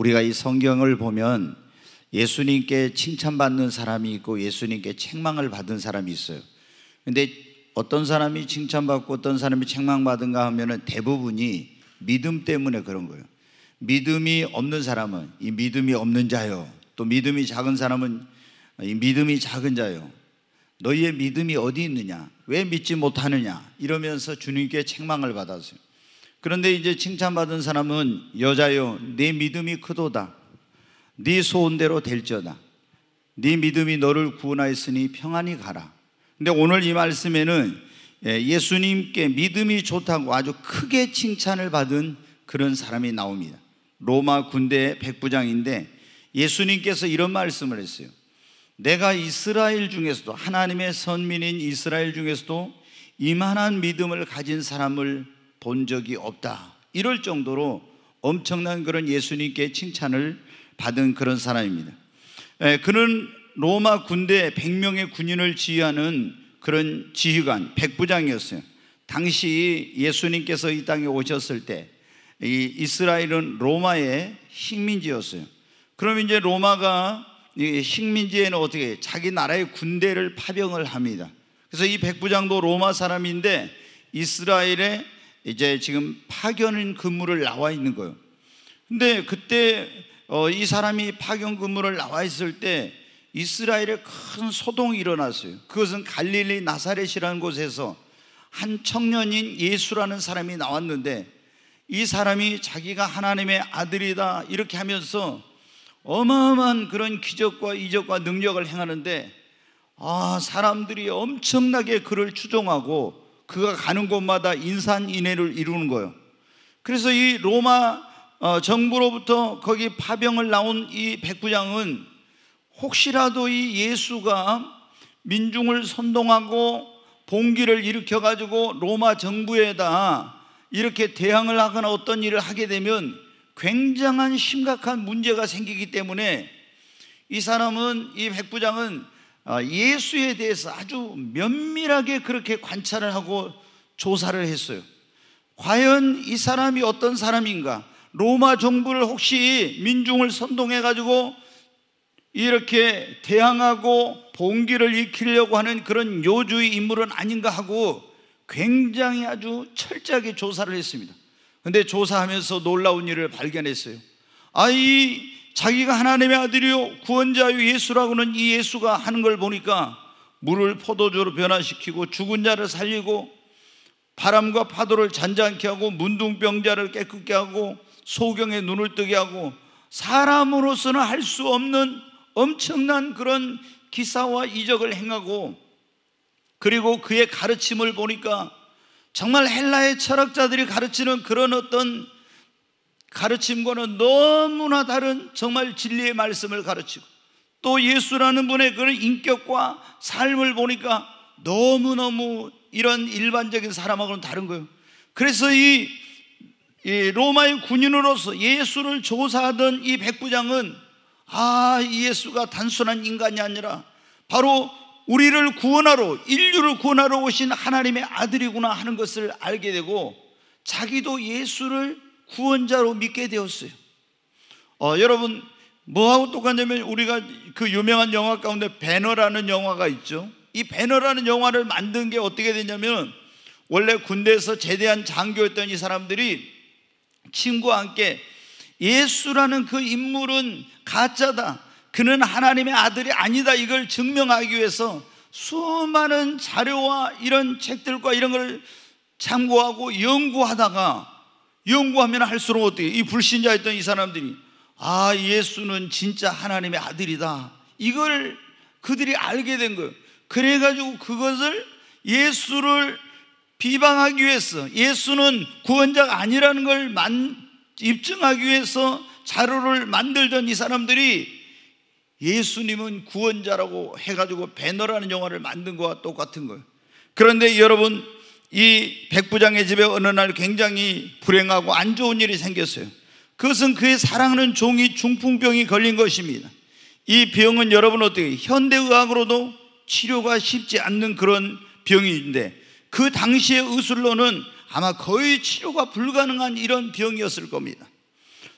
우리가 이 성경을 보면 예수님께 칭찬받는 사람이 있고 예수님께 책망을 받은 사람이 있어요. 근데 어떤 사람이 칭찬받고 어떤 사람이 책망받은가 하면 대부분이 믿음 때문에 그런 거예요. 믿음이 없는 사람은 이 믿음이 없는 자요. 또 믿음이 작은 사람은 이 믿음이 작은 자요. 너희의 믿음이 어디 있느냐? 왜 믿지 못하느냐? 이러면서 주님께 책망을 받았어요. 그런데 이제 칭찬받은 사람은 여자요 네 믿음이 크도다 네 소원대로 될지어다 네 믿음이 너를 구원하였으니 평안히 가라 근데 오늘 이 말씀에는 예, 예수님께 믿음이 좋다고 아주 크게 칭찬을 받은 그런 사람이 나옵니다 로마 군대 백부장인데 예수님께서 이런 말씀을 했어요 내가 이스라엘 중에서도 하나님의 선민인 이스라엘 중에서도 이만한 믿음을 가진 사람을 본 적이 없다. 이럴 정도로 엄청난 그런 예수님께 칭찬을 받은 그런 사람입니다. 에, 예, 그는 로마 군대 100명의 군인을 지휘하는 그런 지휘관, 백부장이었어요. 당시 예수님께서 이 땅에 오셨을 때, 이 이스라엘은 로마의 식민지였어요. 그럼 이제 로마가 식민지에는 어떻게 자기 나라의 군대를 파병을 합니다. 그래서 이 백부장도 로마 사람인데 이스라엘의 이제 지금 파견 인 근무를 나와 있는 거예요. 근데 그때 어, 이 사람이 파견 근무를 나와 있을 때 이스라엘에 큰 소동이 일어났어요. 그것은 갈릴리 나사렛이라는 곳에서 한 청년인 예수라는 사람이 나왔는데 이 사람이 자기가 하나님의 아들이다 이렇게 하면서 어마어마한 그런 기적과 이적과 능력을 행하는데 아, 사람들이 엄청나게 그를 추종하고 그가 가는 곳마다 인산인해를 이루는 거예요. 그래서 이 로마 어, 정부로부터 거기 파병을 나온 이 백부장은 혹시라도 이 예수가 민중을 선동하고 봉기를 일으켜 가지고 로마 정부에다 이렇게 대항을 하거나 어떤 일을 하게 되면 굉장한 심각한 문제가 생기기 때문에 이 사람은 이 백부장은 어, 예수에 대해서 아주 면밀하게 그렇게 관찰을 하고 조사를 했어요. 과연 이 사람이 어떤 사람인가? 로마 정부를 혹시 민중을 선동해 가지고 이렇게 대항하고 봉기를 익히려고 하는 그런 요주의 인물은 아닌가 하고 굉장히 아주 철저하게 조사를 했습니다. 근데 조사하면서 놀라운 일을 발견했어요. 아, 이 자기가 하나님의 아들이요 구원자요 예수라고는 이 예수가 하는 걸 보니까 물을 포도주로 변화시키고 죽은 자를 살리고 바람과 파도를 잔잔케 하고 문둥병자를 깨끗게 하고 소경의 눈을 뜨게 하고 사람으로서는 할 수 없는 엄청난 그런 기사와 이적을 행하고 그리고 그의 가르침을 보니까 정말 헬라의 철학자들이 가르치는 그런 어떤 가르침과는 너무나 다른 정말 진리의 말씀을 가르치고 또 예수라는 분의 그런 인격과 삶을 보니까 너무너무 이런 일반적인 사람하고는 다른 거예요. 그래서 이, 로마의 군인으로서 예수를 조사하던 이 백부장은 아, 예수가 단순한 인간이 아니라 바로 우리를 구원하러, 인류를 구원하러 오신 하나님의 아들이구나 하는 것을 알게 되고 자기도 예수를 구원자로 믿게 되었어요. 어, 여러분 뭐하고 똑같냐면 우리가 그 유명한 영화 가운데 배너라는 영화가 있죠. 이 배너라는 영화를 만든 게 어떻게 되냐면 원래 군대에서 제대한 장교였던 이 사람들이 친구와 함께 예수라는 그 인물은 가짜다. 그는 하나님의 아들이 아니다. 이걸 증명하기 위해서 수많은 자료와 이런 책들과 이런 걸 참고하고 연구하다가 연구하면 할수록 어떻게 이 불신자였던 이 사람들이 아 예수는 진짜 하나님의 아들이다 이걸 그들이 알게 된 거예요 그래가지고 그것을 예수를 비방하기 위해서 예수는 구원자가 아니라는 걸 만, 입증하기 위해서 자료를 만들던 이 사람들이 예수님은 구원자라고 해가지고 배너라는 영화를 만든 것과 똑같은 거예요 그런데 여러분 이 백부장의 집에 어느 날 굉장히 불행하고 안 좋은 일이 생겼어요. 그것은 그의 사랑하는 종이 중풍병이 걸린 것입니다. 이 병은 여러분 어떻게 현대의학으로도 치료가 쉽지 않는 그런 병인데 그 당시의 의술로는 아마 거의 치료가 불가능한 이런 병이었을 겁니다.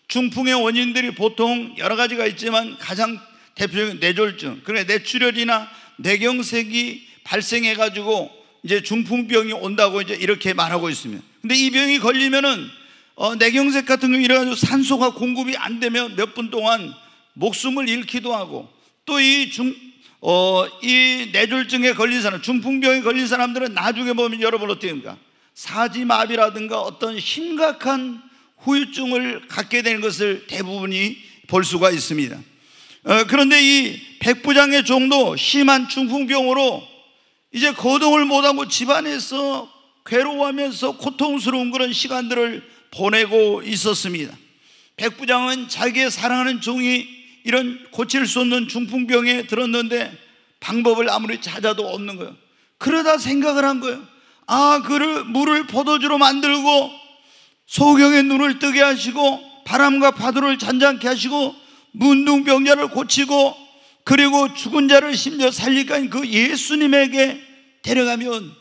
중풍의 원인들이 보통 여러 가지가 있지만 가장 대표적인 뇌졸중, 그러니 뇌출혈이나 뇌경색이 발생해가지고 이제 중풍병이 온다고 이제 이렇게 말하고 있습니다. 근데 이 병이 걸리면은 어, 내경색 같은 경우 이래가지고 산소가 공급이 안 되면 몇 분 동안 목숨을 잃기도 하고 또 이 중, 어, 이 뇌졸증에 걸린 사람, 중풍병에 걸린 사람들은 나중에 보면 여러분 어떻게 됩니까? 사지마비라든가 어떤 심각한 후유증을 갖게 되는 것을 대부분이 볼 수가 있습니다. 어, 그런데 이 백부장의 종도 심한 중풍병으로 이제 거동을 못하고 집안에서 괴로워하면서 고통스러운 그런 시간들을 보내고 있었습니다. 백부장은 자기의 사랑하는 종이 이런 고칠 수 없는 중풍병에 들었는데 방법을 아무리 찾아도 없는 거예요. 그러다 생각을 한 거예요. 아, 그를 물을 포도주로 만들고 소경의 눈을 뜨게 하시고 바람과 파도를 잔잔케 하시고 문둥병자를 고치고 그리고 죽은 자를 심지어 살리까 그 예수님에게 데려가면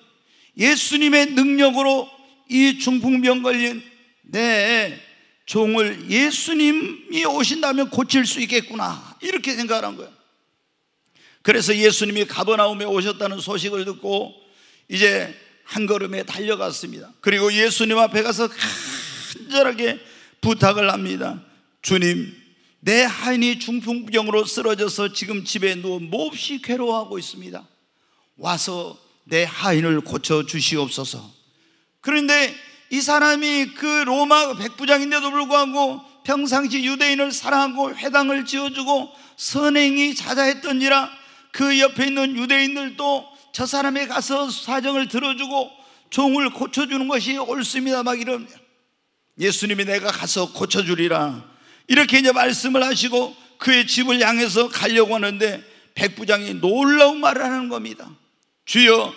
예수님의 능력으로 이 중풍병 걸린 내 종을 예수님이 오신다면 고칠 수 있겠구나 이렇게 생각한 거예요 그래서 예수님이 가버나움에 오셨다는 소식을 듣고 이제 한 걸음에 달려갔습니다 그리고 예수님 앞에 가서 간절하게 부탁을 합니다 주님 내 하인이 중풍병으로 쓰러져서 지금 집에 누워 몹시 괴로워하고 있습니다. 와서 내 하인을 고쳐 주시옵소서. 그런데 이 사람이 그 로마 백부장인데도 불구하고 평상시 유대인을 사랑하고 회당을 지어주고 선행이 자자했던지라 그 옆에 있는 유대인들도 저 사람에 가서 사정을 들어주고 종을 고쳐주는 것이 옳습니다. 막 이런 예수님이 내가 가서 고쳐주리라 이렇게 이제 말씀을 하시고 그의 집을 향해서 가려고 하는데 백부장이 놀라운 말을 하는 겁니다. 주여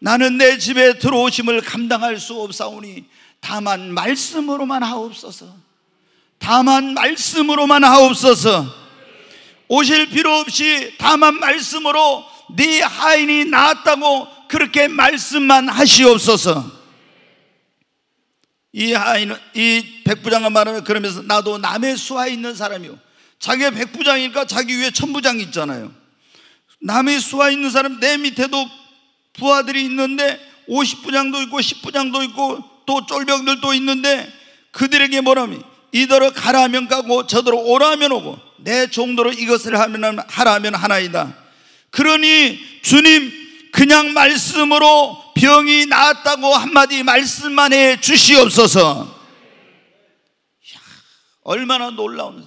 나는 내 집에 들어오심을 감당할 수 없사오니 다만 말씀으로만 하옵소서. 다만 말씀으로만 하옵소서. 오실 필요 없이 다만 말씀으로 네 하인이 나았다고 그렇게 말씀만 하시옵소서. 이 하인은 이 백부장은 말하면 그러면서 나도 남의 수하에 있는 사람이요. 자기가 백부장이니까 자기 위에 천부장이 있잖아요. 남의 수하에 있는 사람 내 밑에도 부하들이 있는데 50부장도 있고 10부장도 있고 또 쫄병들도 있는데 그들에게 뭐라니 이더러 가라면 가고 저더러 오라면 오고 내 종도로 이것을 하면 하면 하나이다. 그러니 주님 그냥 말씀으로 병이 나았다고 한마디 말씀만 해 주시옵소서. 얼마나 놀라운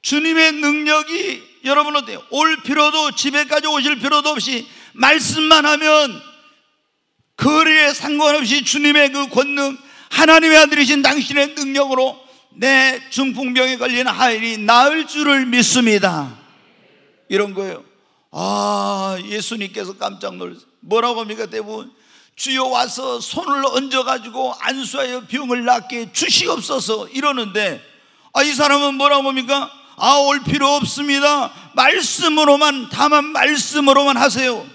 주님의 능력이 여러분 어때요? 올 필요도 집에까지 오실 필요도 없이 말씀만 하면 거리에 상관없이 주님의 그 권능 하나님의 아들이신 당신의 능력으로 내 중풍병에 걸린 아이이 나을 줄을 믿습니다 이런 거예요 아 예수님께서 깜짝 놀랐어요 뭐라고 합니까 대부분 주여 와서 손을 얹어가지고 안수하여 병을 낫게 주시옵소서 이러는데 아, 이 사람은 뭐라고 봅니까? 아, 올 필요 없습니다. 말씀으로만, 다만 말씀으로만 하세요.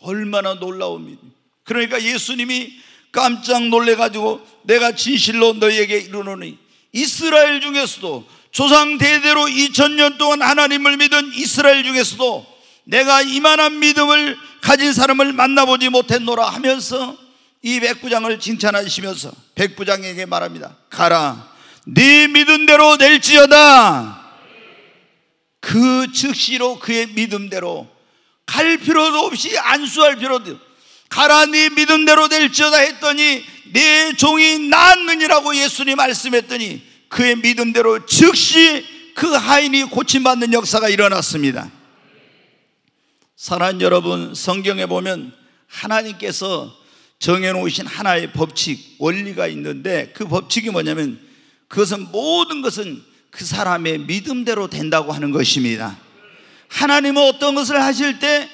얼마나 놀라웁니다. 그러니까 예수님이 깜짝 놀래가지고 내가 진실로 너에게 이르노니 이스라엘 중에서도 조상 대대로 2000년 동안 하나님을 믿은 이스라엘 중에서도 내가 이만한 믿음을 가진 사람을 만나보지 못했노라 하면서 이 백부장을 칭찬하시면서 백부장에게 말합니다. 가라. 네 믿음대로 될지어다. 그 즉시로 그의 믿음대로 갈 필요도 없이 안수할 필요도 가라 네 믿음대로 될지어다 했더니 네 종이 낫느니라고 예수님 말씀했더니 그의 믿음대로 즉시 그 하인이 고침받는 역사가 일어났습니다. 사랑 여러분, 성경에 보면 하나님께서 정해놓으신 하나의 법칙, 원리가 있는데 그 법칙이 뭐냐면 그것은 모든 것은 그 사람의 믿음대로 된다고 하는 것입니다. 하나님은 어떤 것을 하실 때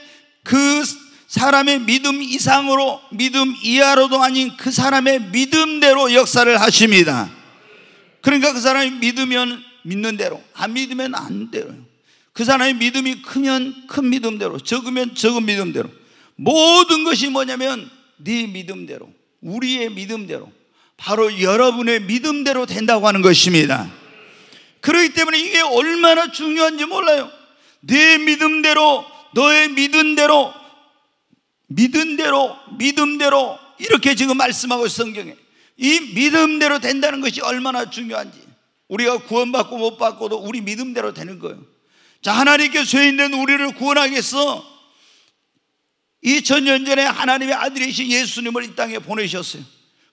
그 사람의 믿음 이상으로 믿음 이하로도 아닌 그 사람의 믿음대로 역사를 하십니다. 그러니까 그 사람이 믿으면 믿는 대로, 안 믿으면 안 돼요. 그 사람의 믿음이 크면 큰 믿음대로, 적으면 적은 믿음대로. 모든 것이 뭐냐면 네 믿음대로, 우리의 믿음대로, 바로 여러분의 믿음대로 된다고 하는 것입니다. 그렇기 때문에 이게 얼마나 중요한지 몰라요. 내 믿음대로, 너의 믿음대로, 믿음대로, 믿음대로 이렇게 지금 말씀하고 성경에 이 믿음대로 된다는 것이 얼마나 중요한지 우리가 구원받고 못 받고도 우리 믿음대로 되는 거예요. 자, 하나님께 죄 있는 우리를 구원하겠어. 2000년 전에 하나님의 아들이신 예수님을 이 땅에 보내셨어요.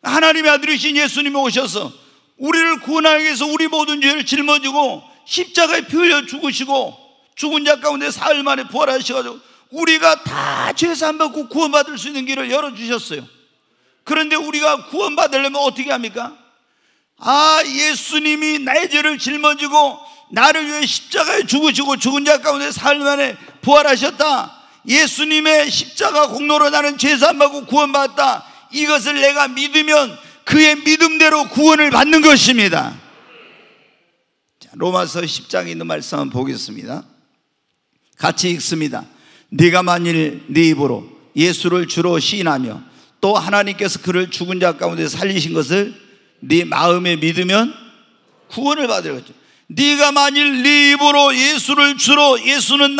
하나님의 아들이신 예수님이 오셔서 우리를 구원하기 위해서 우리 모든 죄를 짊어지고 십자가에 피흘려 죽으시고 죽은 자 가운데 사흘 만에 부활하셔가지고 우리가 다죄사안 받고 구원받을 수 있는 길을 열어주셨어요 그런데 우리가 구원받으려면 어떻게 합니까? 아 예수님이 나의 죄를 짊어지고 나를 위해 십자가에 죽으시고 죽은 자 가운데 사흘 만에 부활하셨다 예수님의 십자가 공로로 나는 죄사안 받고 구원받았다 이것을 내가 믿으면 그의 믿음대로 구원을 받는 것입니다. 자, 로마서 10장에 있는 말씀 한번 보겠습니다. 같이 읽습니다. 네가 만일 네 입으로 예수를 주로 시인하며 또 하나님께서 그를 죽은 자 가운데 살리신 것을 네 마음에 믿으면 구원을 받을 거죠. 네가 만일 네 입으로 예수를 주로 예수는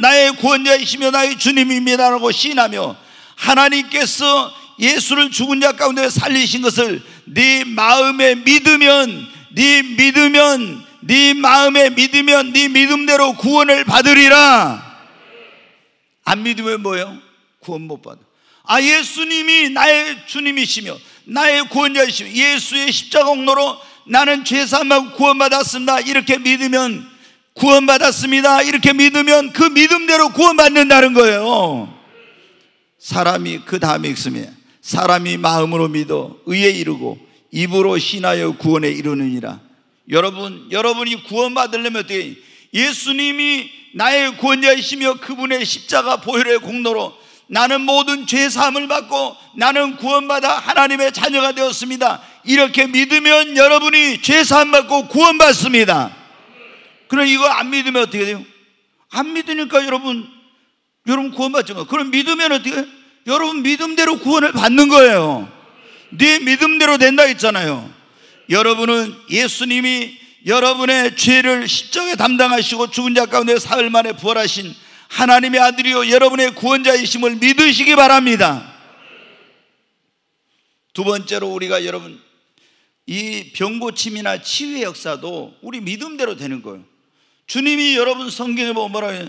나의 구원자이시며 나의 주님입니다라고 시인하며 하나님께서 예수를 죽은 자 가운데 살리신 것을 네 마음에 믿으면 네 믿으면 네 마음에 믿으면 네 믿음대로 구원을 받으리라. 안 믿으면 뭐요 구원 못 받아. 아 예수님이 나의 주님이시며 나의 구원자이시며 예수의 십자가 공로로 나는 죄 사함하고 구원받았습니다. 이렇게 믿으면 구원받았습니다. 이렇게 믿으면 그 믿음대로 구원받는다는 거예요. 사람이 그 다음에 읽습니 사람이 마음으로 믿어 의에 이르고 입으로 신하여 구원에 이르느니라. 여러분, 여러분이 구원받으려면 어떻게 예수님이 나의 구원자이시며 그분의 십자가 보혈의 공로로 나는 모든 죄 사함을 받고 나는 구원받아 하나님의 자녀가 되었습니다. 이렇게 믿으면 여러분이 죄 사함 받고 구원받습니다. 그럼 이거 안 믿으면 어떻게 돼요? 안 믿으니까 여러분 여러분 구원받죠. 그럼 믿으면 어떻게 해요? 여러분 믿음대로 구원을 받는 거예요. 네 믿음대로 된다 했잖아요. 여러분은 예수님이 여러분의 죄를 십자가에 담당하시고 죽은 자 가운데 사흘 만에 부활하신 하나님의 아들이요 여러분의 구원자이심을 믿으시기 바랍니다. 두 번째로 우리가 여러분 이 병고침이나 치유의 역사도 우리 믿음대로 되는 거예요. 주님이 여러분 성경에 보면 뭐 뭐라 해요?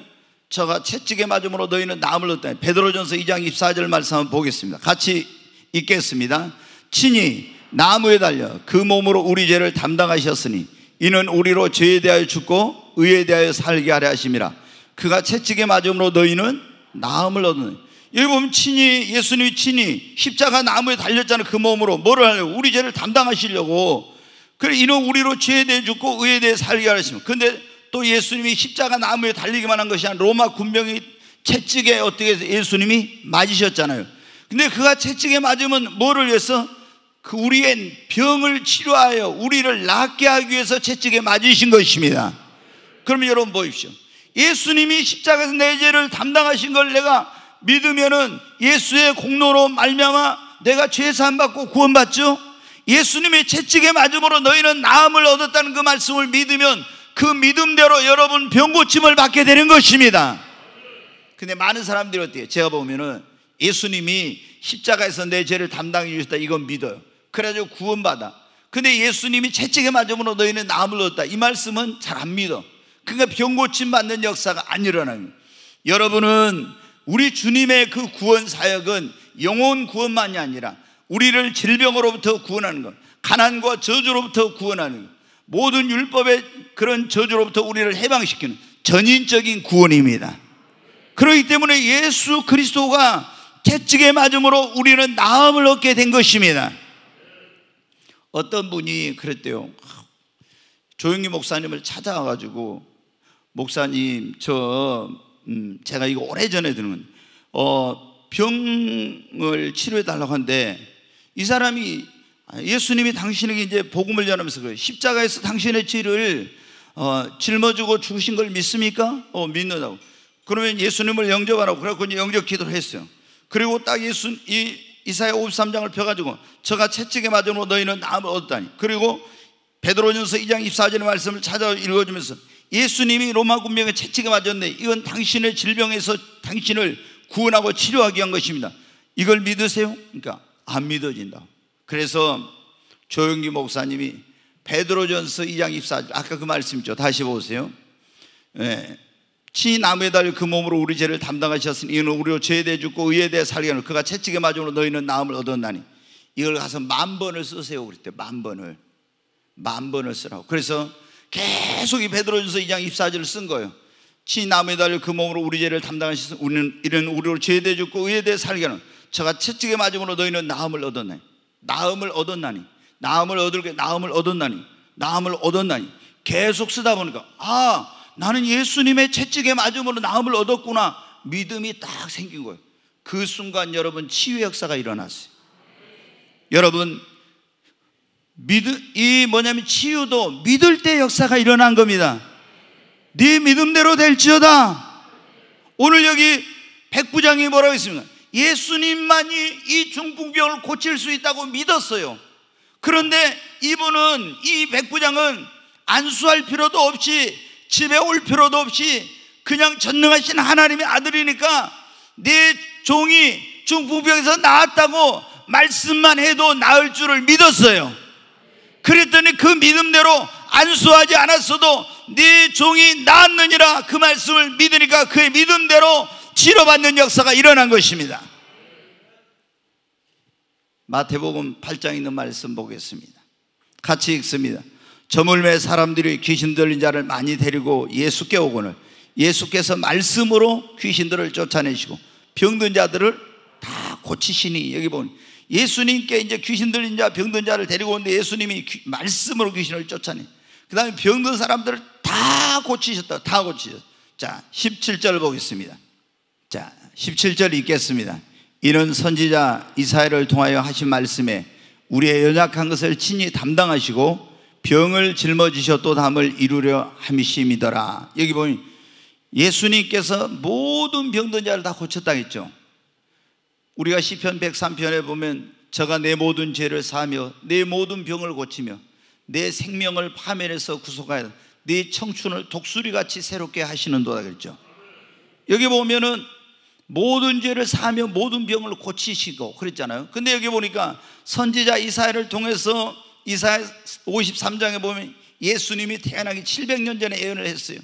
저가 채찍에 맞음으로 너희는 남을 얻다 베드로전서 2장 24절 말씀 한번 보겠습니다 같이 읽겠습니다 친히 나무에 달려 그 몸으로 우리 죄를 담당하셨으니 이는 우리로 죄에 대하여 죽고 의에 대하여 살게 하려 하심이라 그가 채찍에 맞음으로 너희는 나음을 얻는 여기 보면 친히 예수님이 친히 십자가 나무에 달렸잖아요 그 몸으로 뭐를 하려고 우리 죄를 담당하시려고 그래 이는 우리로 죄에 대해 죽고 의에 대해 살게 하려 하심 근데 또 예수님이 십자가 나무에 달리기만 한 것이 아니라 로마 군병이 채찍에 어떻게 해서 예수님이 맞으셨잖아요. 근데 그가 채찍에 맞으면 뭐를 위해서? 그 우리의 병을 치료하여 우리를 낫게 하기 위해서 채찍에 맞으신 것입니다. 그럼 여러분 보십시오. 예수님이 십자가에서 내 죄를 담당하신 걸 내가 믿으면은 예수의 공로로 말미암아 내가 죄 사함 받고 구원받죠. 예수님의 채찍에 맞음으로 너희는 나음을 얻었다는 그 말씀을 믿으면 그 믿음대로 여러분 병고침을 받게 되는 것입니다. 근데 많은 사람들이 어때요? 제가 보면은 예수님이 십자가에서 내 죄를 담당해 주셨다. 이건 믿어요. 그래가지고 구원받아. 근데 예수님이 채찍에 맞으므로 너희는 나음을 얻었다. 이 말씀은 잘 안 믿어. 그러니까 병고침 받는 역사가 안 일어나요. 여러분은 우리 주님의 그 구원 사역은 영혼 구원만이 아니라 우리를 질병으로부터 구원하는 것, 가난과 저주로부터 구원하는 것, 모든 율법의 그런 저주로부터 우리를 해방시키는 전인적인 구원입니다. 그렇기 때문에 예수 그리스도가 채찍에 맞음으로 우리는 나음을 얻게 된 것입니다. 어떤 분이 그랬대요. 조영기 목사님을 찾아와가지고 목사님 저 음, 제가 이거 오래전에 들은 어, 병을 치료해 달라고 한데 이 사람이 아, 예수님이 당신에게 이제 복음을 전하면서 그래요. 십자가에서 당신의 죄를 어, 짊어지고 죽으신 걸 믿습니까? 어, 믿는다고. 그러면 예수님을 영접하라고. 그래갖고 이제 영접 기도를 했어요. 그리고 딱 예수, 이, 이사야 53장을 펴가지고 저가 채찍에 맞으므로 너희는 나을 얻다니 그리고 베드로전서 2장 24절의 말씀을 찾아 읽어주면서 예수님이 로마 군병에 채찍에 맞았네. 이건 당신의 질병에서 당신을 구원하고 치료하기 위한 것입니다. 이걸 믿으세요? 그러니까 안 믿어진다. 그래서 조영기 목사님이 베드로전서 2장 24절 아까 그 말씀 이죠 다시 보세요. 예. 치 나무에 달려 그 몸으로 우리 죄를 담당하셨으니 이는 우리로 죄에 대해 죽고 의에 대해 살게 는 그가 채찍에 맞음으로 너희는 나음을 얻었나니 이걸 가서 만 번을 쓰세요 그랬대 만 번을 만 번을 쓰라고 그래서 계속 이 베드로전서 2장 24절을 쓴 거예요 치 나무에 달려 그 몸으로 우리 죄를 담당하셨으니 우리는 이는 우리로 죄에 대해 죽고 의에 대해 살게 는 저가 채찍에 맞음으로 너희는 나음을 얻었나니 나음을 얻었나니 나음을 얻을게 나음을 얻었나니 나음을 얻었나니 계속 쓰다 보니까 아 나는 예수님의 채찍에 맞음으로 나음을 얻었구나 믿음이 딱 생긴 거예요 그 순간 여러분 치유 역사가 일어났어요 여러분 믿음 이 뭐냐면 치유도 믿을 때 역사가 일어난 겁니다 네 믿음대로 될지어다 오늘 여기 백부장이 뭐라고 했습니다 예수님만이 이 중풍병을 고칠 수 있다고 믿었어요. 그런데 이분은 이 백부장은 안수할 필요도 없이 집에 올 필요도 없이 그냥 전능하신 하나님의 아들이니까 내 종이 중풍병에서 나았다고 말씀만 해도 나을 줄을 믿었어요. 그랬더니 그 믿음대로 안수하지 않았어도 네 종이 나았느니라 그 말씀을 믿으니까 그의 믿음대로 치료받는 역사가 일어난 것입니다. 마태복음 8장 있는 말씀 보겠습니다. 같이 읽습니다. 저물매 사람들이 귀신 들린 자를 많이 데리고 예수께 오거늘 예수께서 말씀으로 귀신들을 쫓아내시고 병든 자들을 다 고치시니 여기 보면 예수님께 이제 귀신 들린 자, 병든 자를 데리고 오는데 예수님이 귀, 말씀으로 귀신을 쫓아내. 그 다음에 병든 사람들을 다 고치셨다. 다 고치셨다. 자, 17절 보겠습니다. 17절 읽겠습니다. 이는 선지자 이사야를 통하여 하신 말씀에 우리의 연약한 것을 친히 담당하시고 병을 짊어지셔 또 담을 이루려 함이심이더라. 여기 보면 예수님께서 모든 병든 자를 다 고쳤다 했죠. 우리가 시편 103편에 보면 저가 내 모든 죄를 사하며 내 모든 병을 고치며 내 생명을 파멸해서 구속하여 내 청춘을 독수리같이 새롭게 하시는 도다 그랬죠. 여기 보면은 모든 죄를 사며 모든 병을 고치시고 그랬잖아요. 근데 여기 보니까 선지자 이사야를 통해서 이사야 53장에 보면 예수님이 태어나기 700년 전에 예언을 했어요.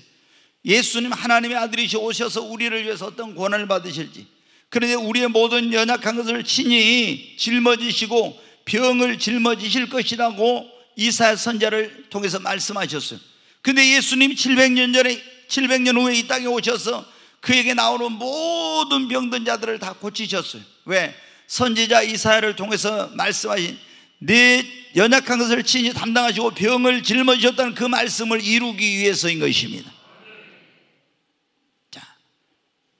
예수님 하나님의 아들이시 오셔서 우리를 위해서 어떤 권한을 받으실지. 그런데 우리의 모든 연약한 것을 친히 짊어지시고 병을 짊어지실 것이라고 이사야 선자를 통해서 말씀하셨어요. 근데 예수님이 700년 전에 700년 후에 이 땅에 오셔서 그에게 나오는 모든 병든 자들을 다 고치셨어요. 왜? 선지자 이사야를 통해서 말씀하신 네 연약한 것을 친히 담당하시고 병을 짊어지셨다는 그 말씀을 이루기 위해서인 것입니다. 자,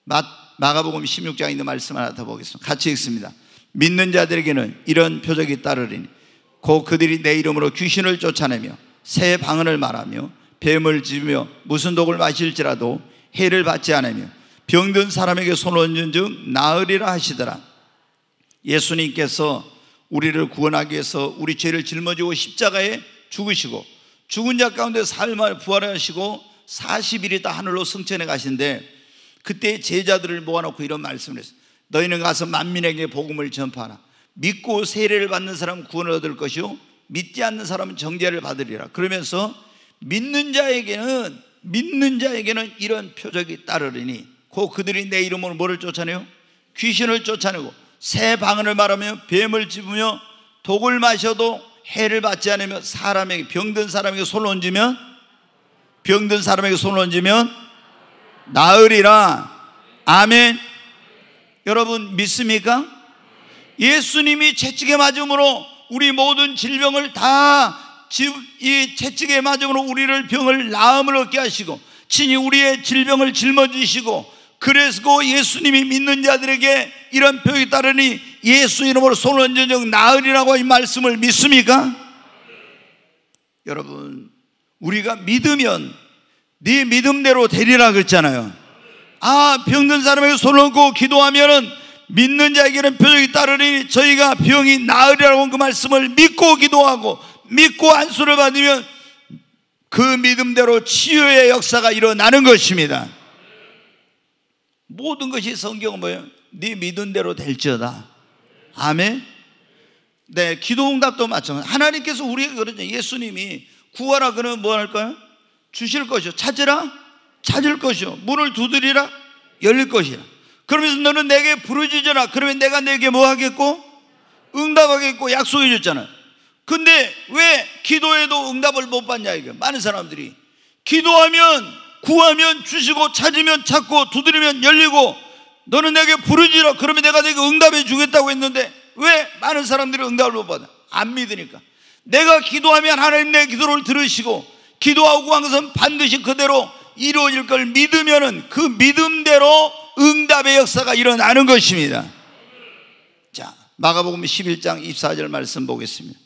마, 마가복음 16장에 있는 말씀 하나 더 보겠습니다. 같이 읽습니다. 믿는 자들에게는 이런 표적이 따르리니 곧 그들이 내 이름으로 귀신을 쫓아내며 새 방언을 말하며 뱀을 집으며 무슨 독을 마실지라도 해를 받지 않으며 병든 사람에게 손을 얹은 즉 나으리라 하시더라 예수님께서 우리를 구원하기 위해서 우리 죄를 짊어지고 십자가에 죽으시고 죽은 자 가운데 삶을 부활하시고 40일 있다 하늘로 승천해 가신데 그때 제자들을 모아놓고 이런 말씀을 했어요 너희는 가서 만민에게 복음을 전파하라 믿고 세례를 받는 사람은 구원을 얻을 것이요 믿지 않는 사람은 정죄를 받으리라 그러면서 믿는 자에게는 믿는 자에게는 이런 표적이 따르리니 고 그들이 내 이름으로 뭐를 쫓아내요? 귀신을 쫓아내고 새 방언을 말하며 뱀을 집으며 독을 마셔도 해를 받지 않으며 사람에게 병든 사람에게 손을 얹으면 병든 사람에게 손을 얹으면 나으리라 아멘 여러분 믿습니까? 예수님이 채찍에 맞음으로 우리 모든 질병을 다이 채찍의 마정으로 우리를 병을 나음을 얻게 하시고 친히 우리의 질병을 짊어지시고 그래서 예수님이 믿는 자들에게 이런 표이 따르니 예수 이름으로 손을 얹은적 나으리라고 이 말씀을 믿습니까? 여러분 우리가 믿으면 네 믿음대로 되리라 그랬잖아요 아 병든 사람에게 손을 얹고 기도하면은 믿는 자에게는 표적이 따르니 저희가 병이 나으리라고 그 말씀을 믿고 기도하고 믿고 안수를 받으면 그 믿음대로 치유의 역사가 일어나는 것입니다. 모든 것이 성경은 뭐예요? 네 믿음대로 될지어다. 아멘. 네, 기도 응답도 마찬가지. 하나님께서 우리에게 그러죠. 예수님이 구하라 그러면 뭐 할까요? 주실 것이요. 찾으라 찾을 것이요. 문을 두드리라 열릴 것이라. 그러면서 너는 내게 부르짖으라. 그러면 내가 내게 뭐 하겠고 응답하겠고 약속해 줬잖아요. 근데 왜 기도에도 응답을 못 받냐 이게 많은 사람들이 기도하면 구하면 주시고 찾으면 찾고 두드리면 열리고 너는 내게 부르지라 그러면 내가 내게 응답해 주겠다고 했는데 왜 많은 사람들이 응답을 못 받아? 안 믿으니까 내가 기도하면 하나님 내 기도를 들으시고 기도하고 한 것은 반드시 그대로 이루어질 걸믿으면그 믿음대로 응답의 역사가 일어나는 것입니다. 자, 마가복음 11장 24절 말씀 보겠습니다.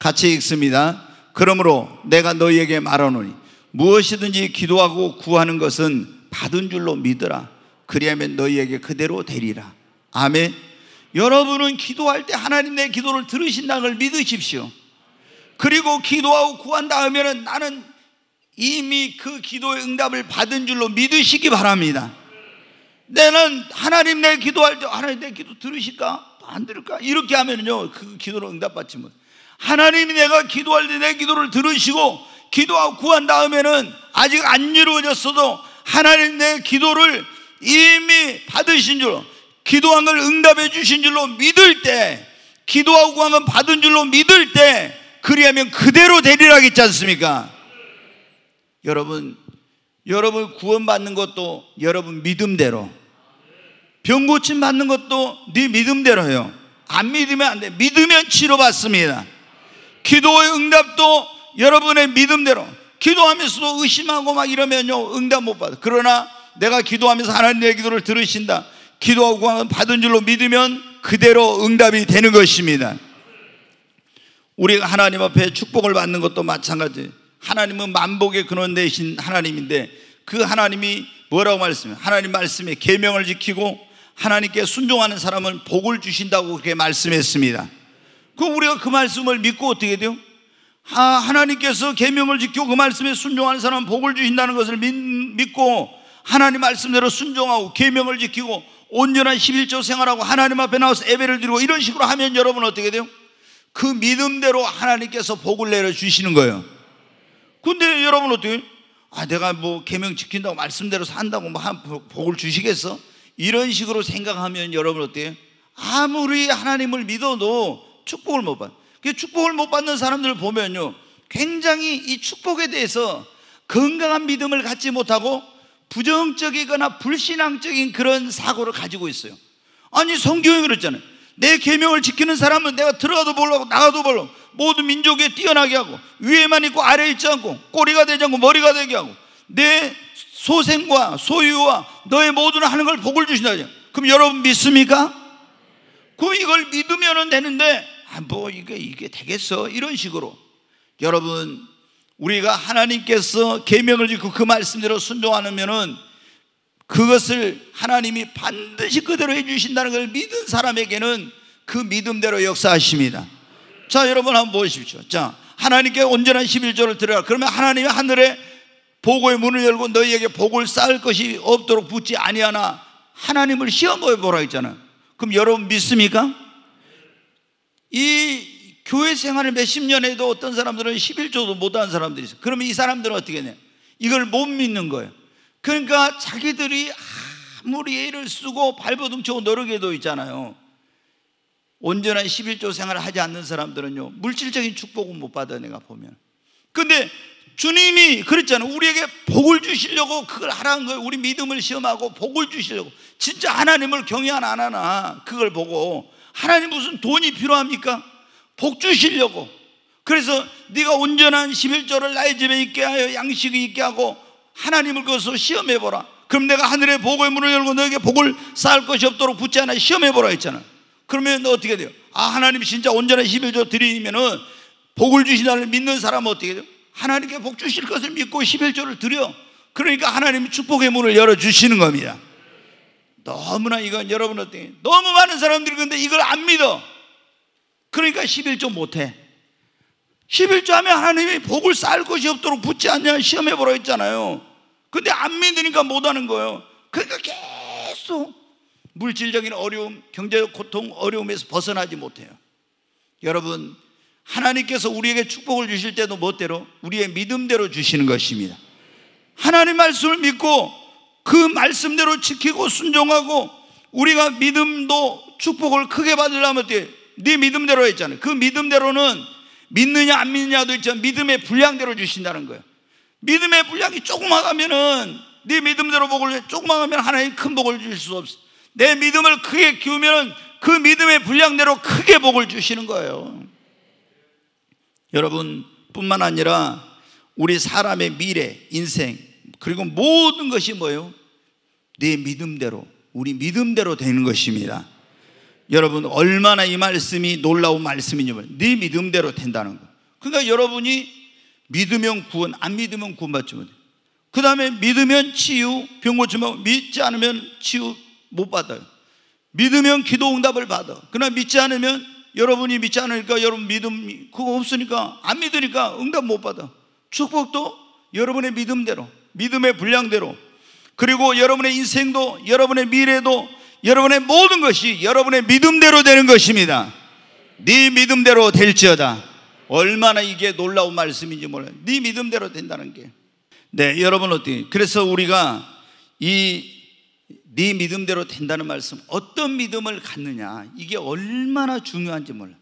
같이 읽습니다. 그러므로 내가 너희에게 말하노니 무엇이든지 기도하고 구하는 것은 받은 줄로 믿으라. 그리하면 너희에게 그대로 되리라. 아멘. 여러분은 기도할 때 하나님 내 기도를 들으신다는 걸 믿으십시오. 그리고 기도하고 구한 다음에는 나는 이미 그 기도의 응답을 받은 줄로 믿으시기 바랍니다. 내는 하나님 내 기도할 때 하나님 내 기도 들으실까? 안 들을까? 이렇게 하면요. 그 기도를 응답받지 못. 하나님이 내가 기도할 때 내 기도를 들으시고 기도하고 구한 다음에는 아직 안 이루어졌어도 하나님 내 기도를 이미 받으신 줄 기도한 걸 응답해 주신 줄로 믿을 때 기도하고 구한 건 받은 줄로 믿을 때 그리하면 그대로 되리라 했지 않습니까? 여러분 여러분 구원받는 것도 여러분 믿음대로 병 고침 받는 것도 네 믿음대로 해요 안 믿으면 안돼 믿으면 치료받습니다 기도의 응답도 여러분의 믿음대로 기도하면서도 의심하고 막 이러면요 응답 못 받아 그러나 내가 기도하면서 하나님의 기도를 들으신다 기도하고 받은 줄로 믿으면 그대로 응답이 되는 것입니다 우리가 하나님 앞에 축복을 받는 것도 마찬가지 하나님은 만복의 근원 되신 하나님인데 그 하나님이 뭐라고 말씀해요? 하나님 말씀에 계명을 지키고 하나님께 순종하는 사람은 복을 주신다고 그렇게 말씀했습니다 그럼 우리가 그 말씀을 믿고 어떻게 돼요? 아, 하나님께서 계명을 지키그 말씀에 순종하는 사람은 복을 주신다는 것을 믿, 믿고 하나님 말씀대로 순종하고 계명을 지키고 온전한 11조 생활하고 하나님 앞에 나와서 예배를 드리고 이런 식으로 하면 여러분 어떻게 돼요? 그 믿음대로 하나님께서 복을 내려 주시는 거예요. 근데 여러분 어떻게 아 내가 뭐 계명 지킨다고 말씀대로 산다고 뭐 복을 주시겠어? 이런 식으로 생각하면 여러분 어때요? 아무리 하나님을 믿어도 축복을 못 받는. 그 축복을 못 받는 사람들을 보면요. 굉장히 이 축복에 대해서 건강한 믿음을 갖지 못하고 부정적이거나 불신앙적인 그런 사고를 가지고 있어요. 아니 성경에 그랬잖아요. 내 계명을 지키는 사람은 내가 들어가도 몰라고 나가도 몰라 고 모든 민족에 뛰어나게 하고 위에만 있고 아래에 있지 않고 꼬리가 되지 않고 머리가 되게 하고 내 소생과 소유와 너의 모든 하는 걸 복을 주신다. 그럼 여러분 믿습니까? 그 이걸 믿으면 되는데 아, 뭐 이게 이게 되겠어 이런 식으로 여러분 우리가 하나님께서 계명을 짓고 그 말씀대로 순종하면은 그것을 하나님이 반드시 그대로 해주신다는 걸 믿은 사람에게는 그 믿음대로 역사하십니다. 자, 여러분 한번 보십시오. 자, 하나님께 온전한 11조를 드려라. 그러면 하나님이 하늘에 보고의 문을 열고 너희에게 복을 쌓을 것이 없도록 붙지 아니하나 하나님을 시험해 보라 했잖아요. 그럼 여러분 믿습니까? 이 교회 생활을 몇 십 년 해도 어떤 사람들은 11조도 못한 사람들이 있어요. 그러면 이 사람들은 어떻게 되냐? 이걸 못 믿는 거예요. 그러니까 자기들이 아무리 애를 쓰고 발버둥치고 노력해도 있잖아요. 온전한 11조 생활을 하지 않는 사람들은요, 물질적인 축복은 못 받아, 내가 보면. 근데 주님이 그랬잖아요. 우리에게 복을 주시려고 그걸 하라는 거예요. 우리 믿음을 시험하고 복을 주시려고. 진짜 하나님을 경외하나 안 하나 그걸 보고 하나님 무슨 돈이 필요합니까? 복 주시려고. 그래서 네가 온전한 11조를 나의 집에 있게 하여 양식이 있게 하고 하나님을 거기서 시험해 보라. 그럼 내가 하늘의 복의 문을 열고 너에게 복을 쌓을 것이 없도록 붙지 않아 시험해 보라 했잖아. 그러면 너 어떻게 돼요? 아 하나님 진짜 온전한 11조 드리면은 복을 주신다는 믿는 사람은 어떻게 돼요? 하나님께 복 주실 것을 믿고 11조를 드려. 그러니까 하나님이 축복의 문을 열어 주시는 겁니다. 너무나 이건 여러분 어때? 너무 많은 사람들이 근데 이걸 안 믿어. 그러니까 11조 못 해. 11조 하면 하나님이 복을 쌓을 것이 없도록 붙지 않냐 시험해 보라 했잖아요. 근데 안 믿으니까 못 하는 거예요. 그러니까 계속 물질적인 어려움, 경제적 고통, 어려움에서 벗어나지 못해요. 여러분, 하나님께서 우리에게 축복을 주실 때도 멋대로 우리의 믿음대로 주시는 것입니다. 하나님 말씀을 믿고 그 말씀대로 지키고 순종하고 우리가 믿음도 축복을 크게 받으려면 어때? 네 믿음대로 했잖아요. 그 믿음대로는 믿느냐 안 믿느냐도 있지만 믿음의 분량대로 주신다는 거예요. 믿음의 분량이 조그마하면은 네 믿음대로 복을 조그마하면 하나님 큰 복을 주실 수 없어. 내 믿음을 크게 키우면그 믿음의 분량대로 크게 복을 주시는 거예요. 여러분 뿐만 아니라 우리 사람의 미래, 인생, 그리고 모든 것이 뭐예요? 내 믿음대로, 우리 믿음대로 되는 것입니다. 여러분, 얼마나 이 말씀이 놀라운 말씀이냐면, 네 믿음대로 된다는 거. 그러니까 여러분이 믿으면 구원, 안 믿으면 구원받지 못그 다음에 믿으면 치유, 병 고치면 믿지 않으면 치유 못 받아요. 믿으면 기도 응답을 받아. 그러나 믿지 않으면 여러분이 믿지 않으니까 여러분 믿음 그거 없으니까 안 믿으니까 응답 못 받아. 축복도 여러분의 믿음대로, 믿음의 분량대로. 그리고 여러분의 인생도 여러분의 미래도 여러분의 모든 것이 여러분의 믿음대로 되는 것입니다. 네 믿음대로 될지어다. 얼마나 이게 놀라운 말씀인지 몰라요. 네 믿음대로 된다는 게. 네, 여러분 어떻게? 그래서 우리가 이네 믿음대로 된다는 말씀 어떤 믿음을 갖느냐 이게 얼마나 중요한지 몰라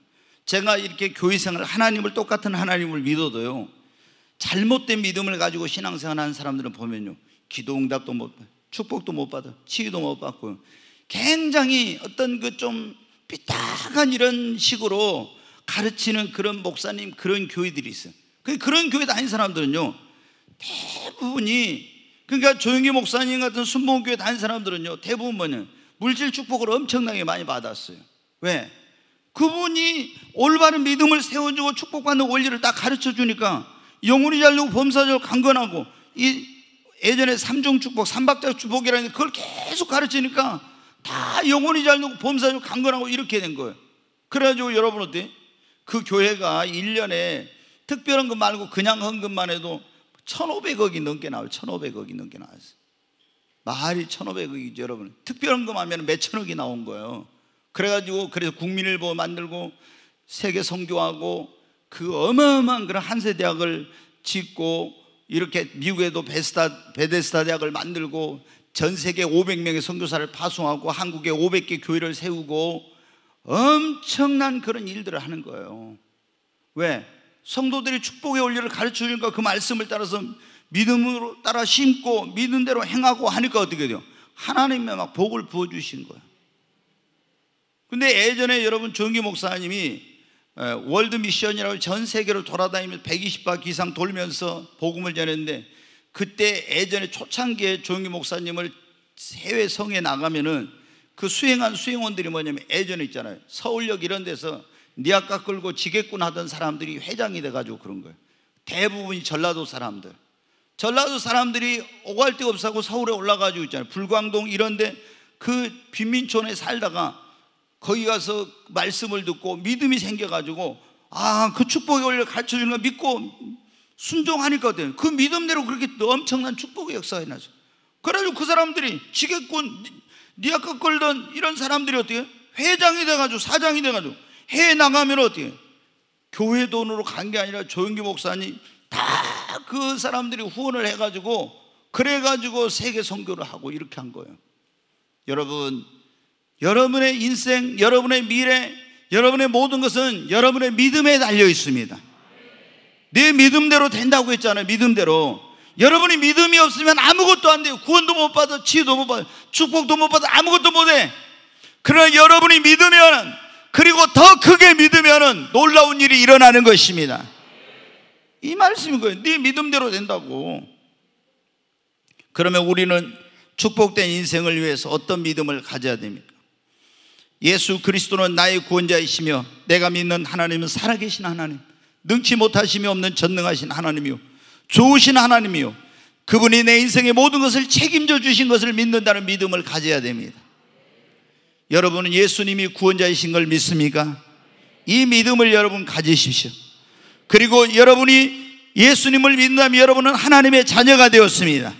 제가 이렇게 교회생활 하나님을 똑같은 하나님을 믿어도요 잘못된 믿음을 가지고 신앙생활 하는 사람들은 보면요 기도 응답도 못 축복도 못 받아 치유도 못 받고 굉장히 어떤 그 좀 삐딱한 이런 식으로 가르치는 그런 목사님 그런 교회들이 있어요 그, 그런 교회 다닌 사람들은요 대부분이 그러니까 조영기 목사님 같은 순복음교회 다닌 사람들은요, 대부분 뭐냐, 물질 축복을 엄청나게 많이 받았어요. 왜? 그분이 올바른 믿음을 세워주고 축복받는 원리를 딱 가르쳐 주니까 영혼이 잘리고 범사적으로 강건하고 이 예전에 삼종 축복, 삼박자 축복이라는 그걸 계속 가르치니까 다 영혼이 잘리고 범사적으로 강건하고 이렇게 된 거예요. 그래가지고 여러분 어때? 그 교회가 1년에 특별한 것 말고 그냥 헌금만 해도 1,500억이 넘게 나와요. 1,500억이 넘게 나왔어요. 말이 1,500억이죠, 여러분. 특별헌금 하면 몇천억이 나온 거예요. 그래가지고, 그래서 국민일보 만들고, 세계 선교하고, 그 어마어마한 그런 한세대학을 짓고, 이렇게 미국에도 베스타, 베데스타 대학을 만들고, 전 세계 500명의 선교사를 파송하고, 한국에 500개 교회를 세우고, 엄청난 그런 일들을 하는 거예요. 왜? 성도들이 축복의 원리를 가르쳐 주니까 그 말씀을 따라서 믿음으로 따라 심고 믿는 대로 행하고 하니까 어떻게 돼요? 하나님의 막 복을 부어 주신 거예요. 근데 예전에 여러분 조영기 목사님이 월드 미션이라고 전세계를 돌아다니면서 120바퀴 이상 돌면서 복음을 전했는데 그때 예전에 초창기에 조영기 목사님을 해외 성에 나가면은 그 수행한 수행원들이 뭐냐면 예전에 있잖아요. 서울역 이런 데서 니아까 네 끌고 지게꾼 하던 사람들이 회장이 돼가지고 그런 거예요. 대부분이 전라도 사람들. 전라도 사람들이 오갈 데 없사고 서울에 올라가지고 있잖아요. 불광동 이런데 그 빈민촌에 살다가 거기 가서 말씀을 듣고 믿음이 생겨가지고 아, 그 축복의 원리를 가르쳐 주는 걸 믿고 순종하니까거그 믿음대로 그렇게 엄청난 축복의 역사가 일어나죠. 그래가지고 그 사람들이 지게꾼, 니아까 끌던 이런 사람들이 어떻게 회장이 돼가지고 사장이 돼가지고 해 나가면 어때요? 교회 돈으로 간 게 아니라 조영기 목사님 다 그 사람들이 후원을 해가지고 그래가지고 세계 선교를 하고 이렇게 한 거예요. 여러분, 여러분의 인생, 여러분의 미래, 여러분의 모든 것은 여러분의 믿음에 달려 있습니다. 내 믿음대로 된다고 했잖아요. 믿음대로. 여러분이 믿음이 없으면 아무것도 안 돼요. 구원도 못 받아, 치유도 못 받아, 축복도 못 받아, 아무것도 못 해. 그러나 여러분이 믿으면 그리고 더 크게 믿으면은 놀라운 일이 일어나는 것입니다. 이 말씀인 거예요. 네 믿음대로 된다고. 그러면 우리는 축복된 인생을 위해서 어떤 믿음을 가져야 됩니까? 예수 그리스도는 나의 구원자이시며 내가 믿는 하나님은 살아계신 하나님, 능치 못하심이 없는 전능하신 하나님이요, 좋으신 하나님이요, 그분이 내 인생의 모든 것을 책임져 주신 것을 믿는다는 믿음을 가져야 됩니다. 여러분은 예수님이 구원자이신 걸 믿습니까? 이 믿음을 여러분 가지십시오. 그리고 여러분이 예수님을 믿는다면 여러분은 하나님의 자녀가 되었습니다.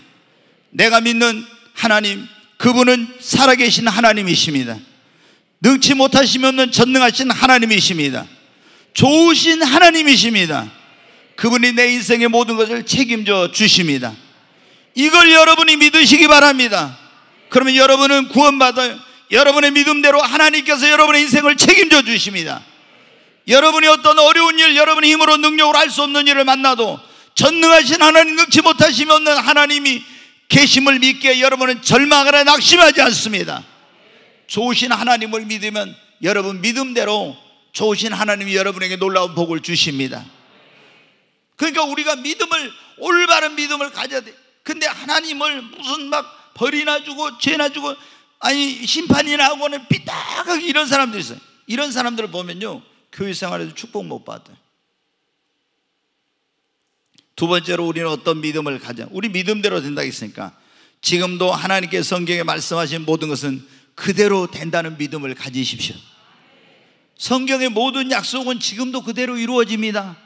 내가 믿는 하나님, 그분은 살아계신 하나님이십니다. 능치 못하시면 전능하신 하나님이십니다. 좋으신 하나님이십니다. 그분이 내 인생의 모든 것을 책임져 주십니다. 이걸 여러분이 믿으시기 바랍니다. 그러면 여러분은 구원받아요. 여러분의 믿음대로 하나님께서 여러분의 인생을 책임져 주십니다. 여러분이 어떤 어려운 일, 여러분의 힘으로 능력으로 할수 없는 일을 만나도 전능하신 하나님, 능치 못하심 없는 하나님이 계심을 믿기 여러분은 절망하나 낙심하지 않습니다. 좋으신 하나님을 믿으면 여러분 믿음대로 좋으신 하나님이 여러분에게 놀라운 복을 주십니다. 그러니까 우리가 믿음을 올바른 믿음을 가져야 돼. 근데 하나님을 무슨 막 벌이나 주고 죄나 주고 아니 심판이라고는 삐딱하게 이런 사람도 있어요. 이런 사람들을 보면요. 교회 생활에서 축복 못 받아요. 두 번째로 우리는 어떤 믿음을 가져? 우리 믿음대로 된다 했으니까 지금도 하나님께 성경에 말씀하신 모든 것은 그대로 된다는 믿음을 가지십시오. 성경의 모든 약속은 지금도 그대로 이루어집니다.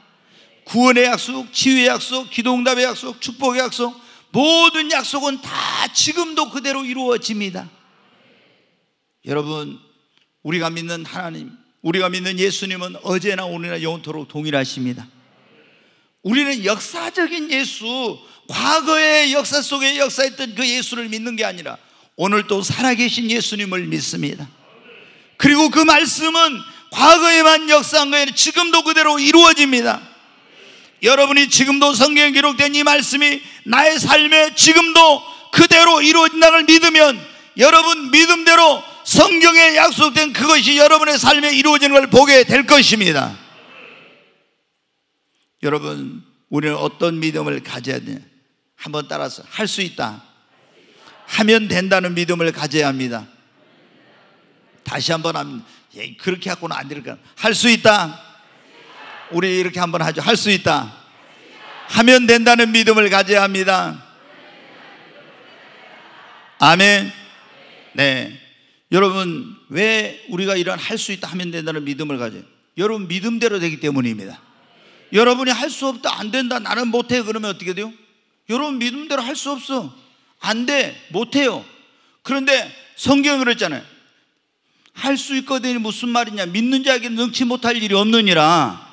구원의 약속, 치유의 약속, 기도응답의 약속, 축복의 약속, 모든 약속은 다 지금도 그대로 이루어집니다. 여러분, 우리가 믿는 하나님, 우리가 믿는 예수님은 어제나 오늘이나 영원토록 동일하십니다. 우리는 역사적인 예수, 과거의 역사 속에 역사했던 그 예수를 믿는 게 아니라 오늘도 살아계신 예수님을 믿습니다. 그리고 그 말씀은 과거에만 역사한 거아 지금도 그대로 이루어집니다. 여러분이 지금도 성경에 기록된 이 말씀이 나의 삶에 지금도 그대로 이루어진다는 믿으면 여러분 믿음대로 성경에 약속된 그것이 여러분의 삶에 이루어지는 걸 보게 될 것입니다. 여러분, 우리는 어떤 믿음을 가져야 되 한번 따라서 할 수 있다. 하면 된다는 믿음을 가져야 합니다. 다시 한번 합니다. 예, 그렇게 하고는 안 될까? 할 수 있다. 우리 이렇게 한번 하죠. 할 수 있다. 하면 된다는 믿음을 가져야 합니다. 아멘. 네. 여러분 왜 우리가 이런 할 수 있다 하면 된다는 믿음을 가져요? 여러분 믿음대로 되기 때문입니다. 여러분이 할 수 없다 안 된다 나는 못해 그러면 어떻게 돼요? 여러분 믿음대로 할 수 없어 안돼 못해요. 그런데 성경이 그잖아요할 수 있거든이 무슨 말이냐 믿는 자에게 능치 못할 일이 없느니라.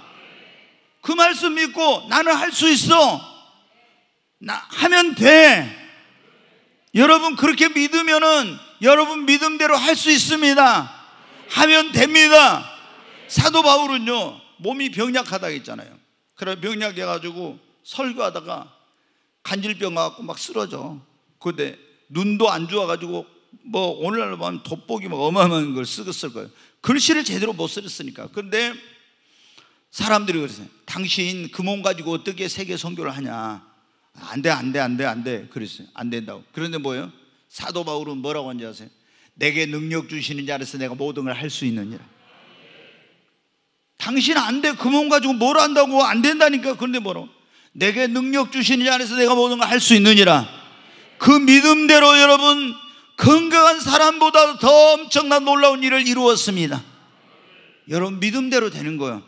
그 말씀 믿고 나는 할 수 있어. 나 하면 돼. 여러분 그렇게 믿으면은 여러분 믿음대로 할 수 있습니다. 하면 됩니다. 사도 바울은요, 몸이 병약하다 했잖아요. 그래 병약해가지고 설교하다가 간질병 와갖고 막 쓰러져. 그데 눈도 안 좋아가지고 뭐 오늘날로 보면 돋보기 막 어마어마한 걸쓰고쓸 거예요. 글씨를 제대로 못 쓰였으니까. 그런데 사람들이 그러세요. 당신 그 몸 가지고 어떻게 세계 선교를 하냐. 안 돼, 안 돼, 안 돼, 안 돼. 그랬어요. 안 된다고. 그런데 뭐예요? 사도 바울은 뭐라고 한지 아세요? 내게 능력 주시는 자로서 내가 모든 걸 할 수 있느니라. 당신 안 돼. 금원 그 가지고 뭘 한다고 안 된다니까. 그런데 뭐로? 내게 능력 주시는 자에서 내가 모든 걸 할 수 있느니라. 그 믿음대로 여러분 건강한 사람보다 더 엄청난 놀라운 일을 이루었습니다. 여러분 믿음대로 되는 거예요.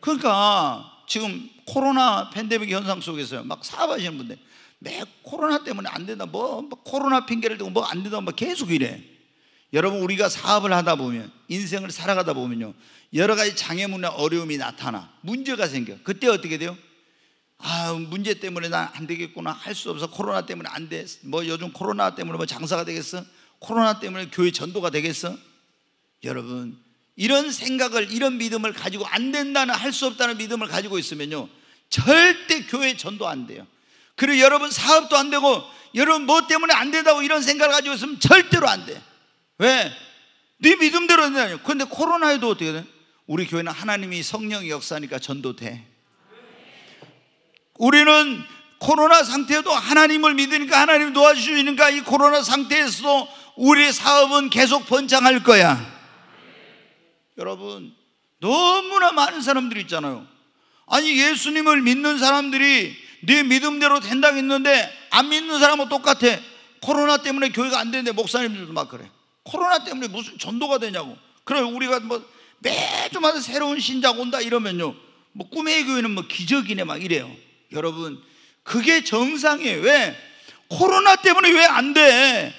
그러니까 지금 코로나 팬데믹 현상 속에서 막 사업하시는 분들 매 코로나 때문에 안 된다. 뭐, 뭐 코로나 핑계를 대고 뭐 안 된다. 뭐 계속 이래. 여러분 우리가 사업을 하다 보면 인생을 살아가다 보면요 여러 가지 장애물이나 어려움이 나타나 문제가 생겨 그때 어떻게 돼요? 아 문제 때문에 난 안 되겠구나 할 수 없어 코로나 때문에 안돼뭐 요즘 코로나 때문에 뭐 장사가 되겠어 코로나 때문에 교회 전도가 되겠어 여러분 이런 생각을 이런 믿음을 가지고 안 된다는 할 수 없다는 믿음을 가지고 있으면요 절대 교회 전도 안 돼요 그리고 여러분 사업도 안 되고 여러분 뭐 때문에 안 된다고 이런 생각을 가지고 있으면 절대로 안 돼. 왜? 네 믿음대로 된다니. 그런데 코로나에도 어떻게 돼? 우리 교회는 하나님이 성령 역사니까 전도돼. 우리는 코로나 상태에도 하나님을 믿으니까 하나님 도와주시니까 이 코로나 상태에서도 우리 사업은 계속 번창할 거야. 여러분, 너무나 많은 사람들이 있잖아요. 아니, 예수님을 믿는 사람들이 네 믿음대로 된다 했는데 안 믿는 사람은 똑같아. 코로나 때문에 교회가 안 되는데 목사님들도 막 그래. 코로나 때문에 무슨 전도가 되냐고. 그럼 우리가 뭐 매주마다 새로운 신작 온다 이러면요. 뭐 꿈의 교회는 뭐 기적이네 막 이래요. 여러분, 그게 정상이에요. 왜? 코로나 때문에 왜 안 돼?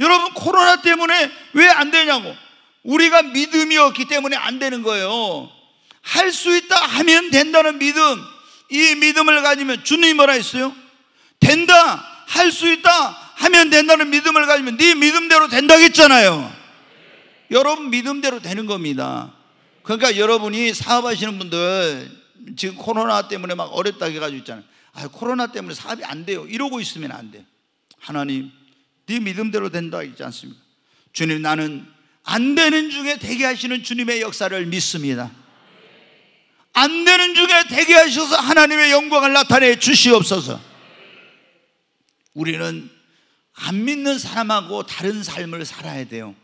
여러분, 코로나 때문에 왜 안 되냐고. 우리가 믿음이 없기 때문에 안 되는 거예요. 할 수 있다 하면 된다는 믿음. 이 믿음을 가지면 주님이 뭐라 했어요? 된다. 할 수 있다. 하면 된다는 믿음을 가지면 네 믿음대로 된다겠잖아요. 여러분 믿음대로 되는 겁니다. 그러니까 여러분이 사업하시는 분들 지금 코로나 때문에 막 어렵다 해가지고 있잖아요. 아, 코로나 때문에 사업이 안 돼요. 이러고 있으면 안돼 하나님, 네 믿음대로 된다 있지 않습니까? 주님, 나는 안 되는 중에 되게 하시는 주님의 역사를 믿습니다. 안 되는 중에 되게 하셔서 하나님의 영광을 나타내 주시옵소서. 우리는 안 믿는 사람하고 다른 삶을 살아야 돼요.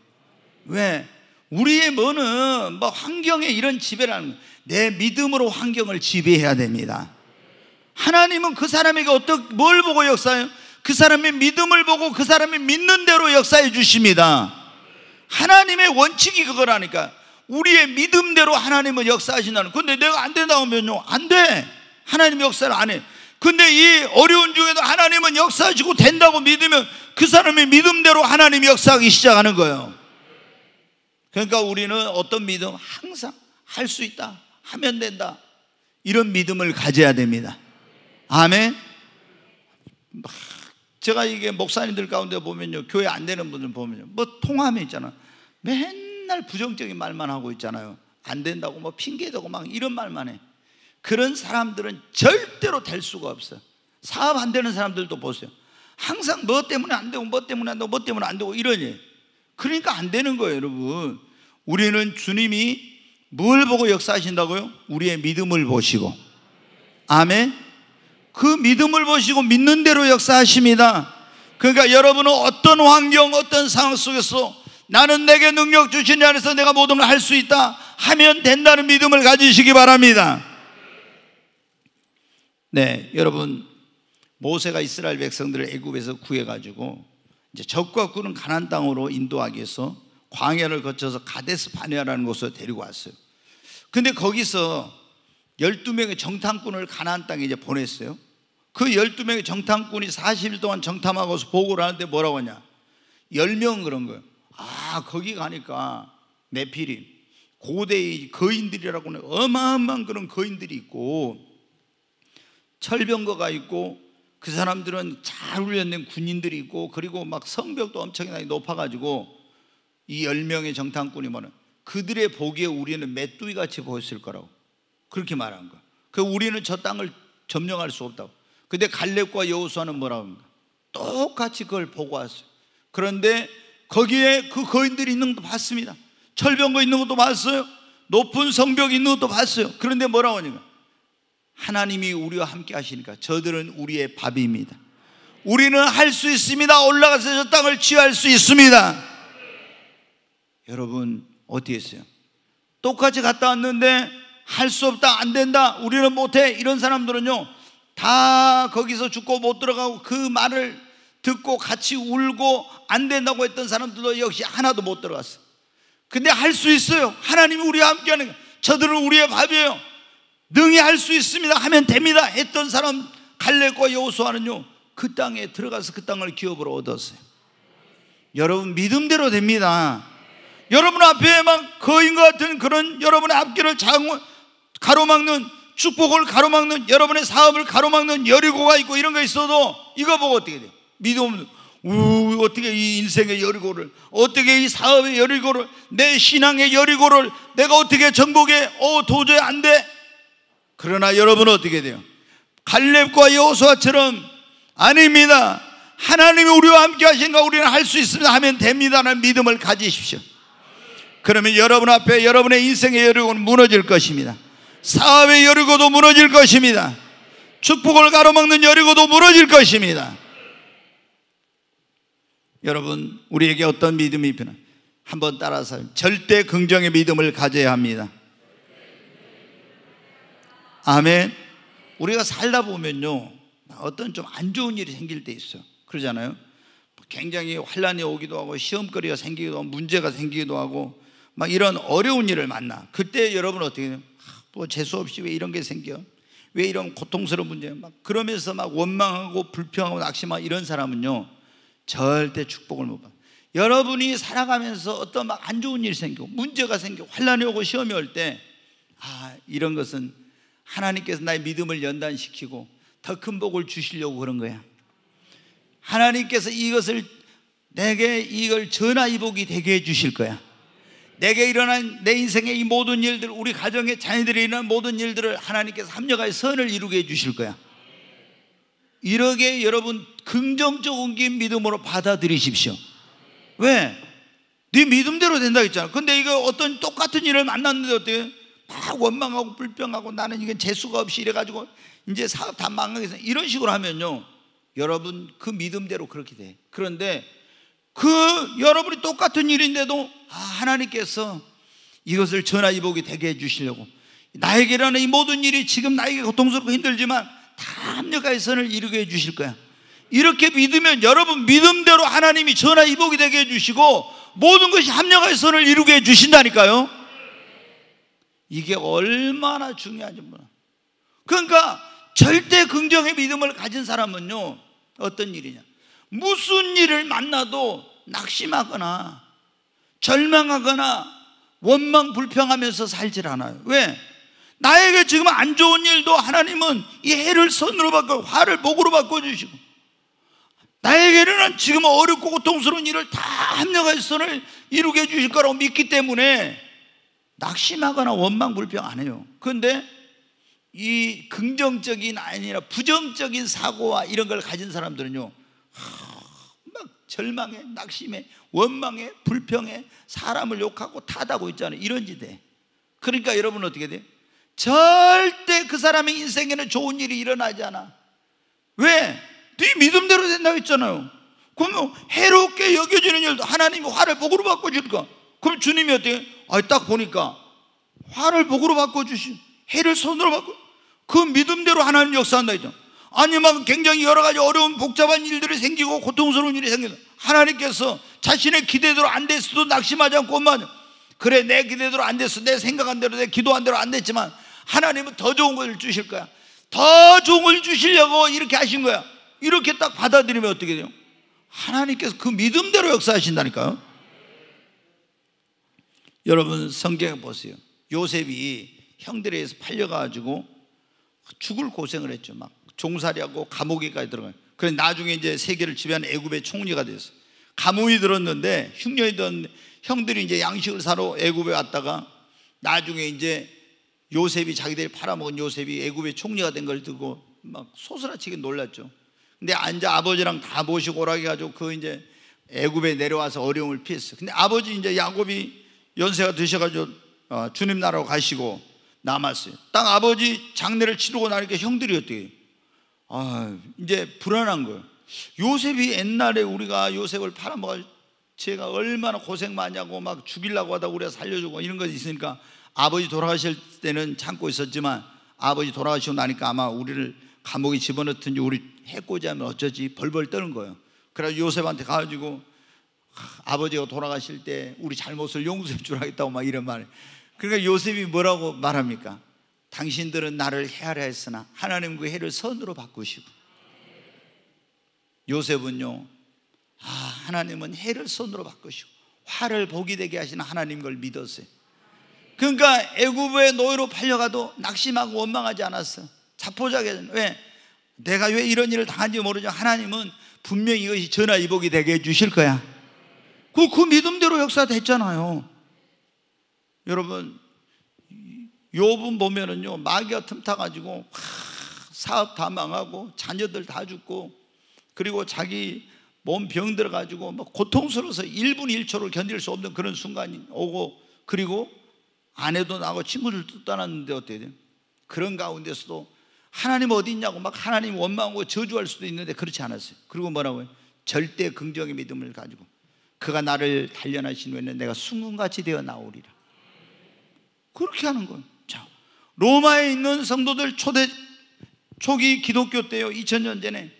왜? 우리의 뭐는 뭐 환경에 이런 지배라는 내 믿음으로 환경을 지배해야 됩니다. 하나님은 그 사람에게 어떻게 뭘 보고 역사해요? 그 사람의 믿음을 보고 그 사람이 믿는 대로 역사해 주십니다. 하나님의 원칙이 그거라니까. 우리의 믿음대로 하나님을 역사하신다는. 근데 내가 안 된다고 하면요. 안 돼. 하나님 역사를 안 해. 근데 이 어려운 중에도 하나님은 역사하시고 된다고 믿으면 그 사람의 믿음대로 하나님 역사하기 시작하는 거예요. 그러니까 우리는 어떤 믿음? 항상 할 수 있다. 하면 된다. 이런 믿음을 가져야 됩니다. 아멘. 제가 이게 목사님들 가운데 보면요. 교회 안 되는 분들 보면요. 뭐 통함이 있잖아. 맨 맨날 부정적인 말만 하고 있잖아요. 안 된다고 뭐 핑계 대고 막 이런 말만 해. 그런 사람들은 절대로 될 수가 없어. 사업 안 되는 사람들도 보세요. 항상 뭐 때문에 안 되고 뭐 때문에 안 되고 뭐 때문에 안 되고 이러니. 그러니까 안 되는 거예요, 여러분. 우리는 주님이 뭘 보고 역사하신다고요? 우리의 믿음을 보시고. 아멘. 그 믿음을 보시고 믿는 대로 역사하십니다. 그러니까 여러분은 어떤 환경, 어떤 상황 속에서 나는 내게 능력 주신 자 안에서 내가 모든 걸 할 수 있다 하면 된다는 믿음을 가지시기 바랍니다 네 여러분 모세가 이스라엘 백성들을 애굽에서 구해가지고 이제 적과 꾸는 가난 땅으로 인도하기 위해서 광야를 거쳐서 가데스 바네아라는 곳으로 데리고 왔어요 근데 거기서 12명의 정탐꾼을 가나안 땅에 이제 보냈어요 그 12명의 정탐꾼이 40일 동안 정탐하고서 보고를 하는데 뭐라고 하냐 10명 그런 거예요 아 거기 가니까 네피림 고대의 거인들이라고 는 어마어마한 그런 거인들이 있고 철병거가 있고 그 사람들은 잘 훈련된 군인들이 있고 그리고 막 성벽도 엄청나게 높아가지고 이 열명의 정탐꾼이 뭐는 그들의 보기에 우리는 메뚜기 같이 보였을 거라고 그렇게 말한 거야 그 우리는 저 땅을 점령할 수 없다고 근데 갈렙과 여호수아는 뭐라고 합니까? 똑같이 그걸 보고 왔어요 그런데 거기에 그 거인들이 있는 것도 봤습니다. 철병거 있는 것도 봤어요. 높은 성벽이 있는 것도 봤어요. 그런데 뭐라고 하냐면 하나님이 우리와 함께 하시니까 저들은 우리의 밥입니다. 우리는 할 수 있습니다. 올라가서 저 땅을 취할 수 있습니다. 여러분 어디에 했어요? 똑같이 갔다 왔는데 할 수 없다 안 된다 우리는 못해 이런 사람들은요 다 거기서 죽고 못 들어가고 그 말을 듣고 같이 울고 안 된다고 했던 사람들도 역시 하나도 못 들어갔어. 근데 할 수 있어요. 하나님이 우리와 함께 하는 거예요. 저들은 우리의 밥이에요. 능히 할 수 있습니다. 하면 됩니다. 했던 사람 갈렙과 여호수아는요. 그 땅에 들어가서 그 땅을 기업으로 얻었어요. 여러분 믿음대로 됩니다. 여러분 앞에 막거인 같은 그런 여러분의 앞길을 장 가로막는 축복을 가로막는 여러분의 사업을 가로막는 여리고가 있고 이런 거 있어도 이거 보고 어떻게 돼요? 믿음 우, 어떻게 이 인생의 여리고를 어떻게 이 사업의 여리고를 내 신앙의 여리고를 내가 어떻게 정복해 어 도저히 안 돼 그러나 여러분은 어떻게 돼요? 갈렙과 여호수아처럼 아닙니다 하나님이 우리와 함께 하신가 우리는 할 수 있습니다 하면 됩니다라는 믿음을 가지십시오 그러면 여러분 앞에 여러분의 인생의 여리고는 무너질 것입니다 사업의 여리고도 무너질 것입니다 축복을 가로막는 여리고도 무너질 것입니다 여러분 우리에게 어떤 믿음이 필요 한번 따라서 절대 긍정의 믿음을 가져야 합니다. 아멘. 우리가 살다 보면요 어떤 좀 안 좋은 일이 생길 때 있어 그러잖아요. 굉장히 환란이 오기도 하고 시험거리가 생기기도 하고 문제가 생기기도 하고 막 이런 어려운 일을 만나. 그때 여러분 어떻게 해요? 아, 뭐 재수 없이 왜 이런 게 생겨? 왜 이런 고통스러운 문제? 막 그러면서 막 원망하고 불평하고 낙심하고 이런 사람은요. 절대 축복을 못 받아요. 여러분이 살아가면서 어떤 막 안 좋은 일이 생기고 문제가 생기고 환란이 오고 시험이 올때 아, 이런 것은 하나님께서 나의 믿음을 연단시키고 더 큰 복을 주시려고 그런 거야. 하나님께서 이것을 내게 이걸 전화이복이 되게 해 주실 거야. 내게 일어난 내 인생의 이 모든 일들, 우리 가정의 자녀들이 일어난 모든 일들을 하나님께서 합력하여 선을 이루게 해 주실 거야. 이렇게 여러분 긍정적인 긴 믿음으로 받아들이십시오. 왜? 네 믿음대로 된다 했잖아. 근데 이거 어떤 똑같은 일을 만났는데 어때요? 막 원망하고 불평하고 나는 이게 재수가 없이 이래가지고 이제 사업 다 망하겠어. 이런 식으로 하면요. 여러분 그 믿음대로 그렇게 돼. 그런데 그 여러분이 똑같은 일인데도 아, 하나님께서 이것을 전화위복이 되게 해주시려고 나에게라는 이 모든 일이 지금 나에게 고통스럽고 힘들지만 다 합력하여 선을 이루게 해주실 거야. 이렇게 믿으면 여러분 믿음대로 하나님이 전하 이복이 되게 해주시고 모든 것이 합력의 선을 이루게 해주신다니까요. 이게 얼마나 중요한지 몰라. 그러니까 절대 긍정의 믿음을 가진 사람은요, 어떤 일이냐. 무슨 일을 만나도 낙심하거나 절망하거나 원망 불평하면서 살질 않아요. 왜? 나에게 지금 안 좋은 일도 하나님은 이 해를 선으로 바꿔, 화를 복으로 바꿔주시고, 나에게는 지금 어렵고 고통스러운 일을 다합력하 선을 이루게 해주실 거라고 믿기 때문에 낙심하거나 원망 불평 안 해요. 그런데 이 긍정적인 아니라 부정적인 사고와 이런 걸 가진 사람들은요, 막 절망해, 낙심해, 원망해, 불평해, 사람을 욕하고 탓하고 있잖아요. 이런 지대. 그러니까 여러분 어떻게 돼 절대 그 사람의 인생에는 좋은 일이 일어나지 않아. 왜? 네 믿음대로 된다고 했잖아요. 그러면 해롭게 여겨지는 일도 하나님이 화를 복으로 바꿔주니까 그럼 주님이 어때요? 아, 딱 보니까 화를 복으로 바꿔주시 해를 손으로 바꿔 그 믿음대로 하나님 역사한다 했죠. 아니 면 굉장히 여러 가지 어려운 복잡한 일들이 생기고 고통스러운 일이 생긴다. 하나님께서 자신의 기대대로 안 됐어도 낙심하지 않고 엄마 그래 내 기대대로 안 됐어 내 생각한 대로 내 기도한 대로 안 됐지만 하나님은 더 좋은 걸 주실 거야. 더 좋은 걸 주시려고 이렇게 하신 거야. 이렇게 딱 받아들이면 어떻게 돼요? 하나님께서 그 믿음대로 역사하신다니까요. 여러분 성경에 보세요. 요셉이 형들에 의해서 팔려가지고 죽을 고생을 했죠. 막 종살이하고 감옥에까지 들어가요. 그래 나중에 이제 세계를 지배한 애굽의 총리가 됐어. 감옥이 들었는데 흉년이 들었는데 형들이 이제 양식을 사러 애굽에 왔다가 나중에 이제 요셉이 자기들이 팔아먹은 요셉이 애굽의 총리가 된 걸 듣고 막 소스라치게 놀랐죠. 근데 앉아 아버지랑 다 모시고 오라 해가지고 그 이제 애굽에 내려와서 어려움을 피했어. 근데 아버지 이제 야곱이 연세가 드셔가지고 어, 주님 나라로 가시고 남았어요. 딱 아버지 장례를 치르고 나니까 형들이 어떻게? 아 이제 불안한 거예요. 요셉이 옛날에 우리가 요셉을 팔아먹어 제가 얼마나 고생 많냐고막 죽이려고 하다 우리가 살려주고 이런 것이 있으니까 아버지 돌아가실 때는 참고 있었지만 아버지 돌아가시고 나니까 아마 우리를 감옥에 집어넣든지 우리 해코지 하면 어쩌지 벌벌 떠는 거예요. 그래서 요셉한테 가가지고 아버지가 돌아가실 때 우리 잘못을 용서해 주라겠다고 막 이런 말. 그러니까 요셉이 뭐라고 말합니까? 당신들은 나를 해하려 했으나 하나님 그 해를 선으로 바꾸시고 요셉은요 아 하나님은 해를 선으로 바꾸시고 화를 복이 되게 하시는 하나님 걸 믿었어요 그러니까 애굽의 노예로 팔려가도 낙심하고 원망하지 않았어요 자포자기 왜? 내가 왜 이런 일을 당한지 모르죠. 하나님은 분명히 이것이 전화위복이 되게 해주실 거야. 그, 그 믿음대로 역사됐잖아요. 여러분, 요 분 보면은요, 마귀가 틈타가지고 사업 다 망하고 자녀들 다 죽고 그리고 자기 몸 병 들어가지고 막 고통스러워서 1분 1초를 견딜 수 없는 그런 순간이 오고 그리고 아내도 나고 친구들도 떠났는데 어떻게 돼요? 그런 가운데서도 하나님 어디 있냐고 막 하나님 원망하고 저주할 수도 있는데 그렇지 않았어요. 그리고 뭐라고요? 절대 긍정의 믿음을 가지고 그가 나를 단련하신 후에는 내가 순금같이 되어 나오리라. 그렇게 하는 거예요. 자, 로마에 있는 성도들 초대 초기 기독교 때요. 2000년 전에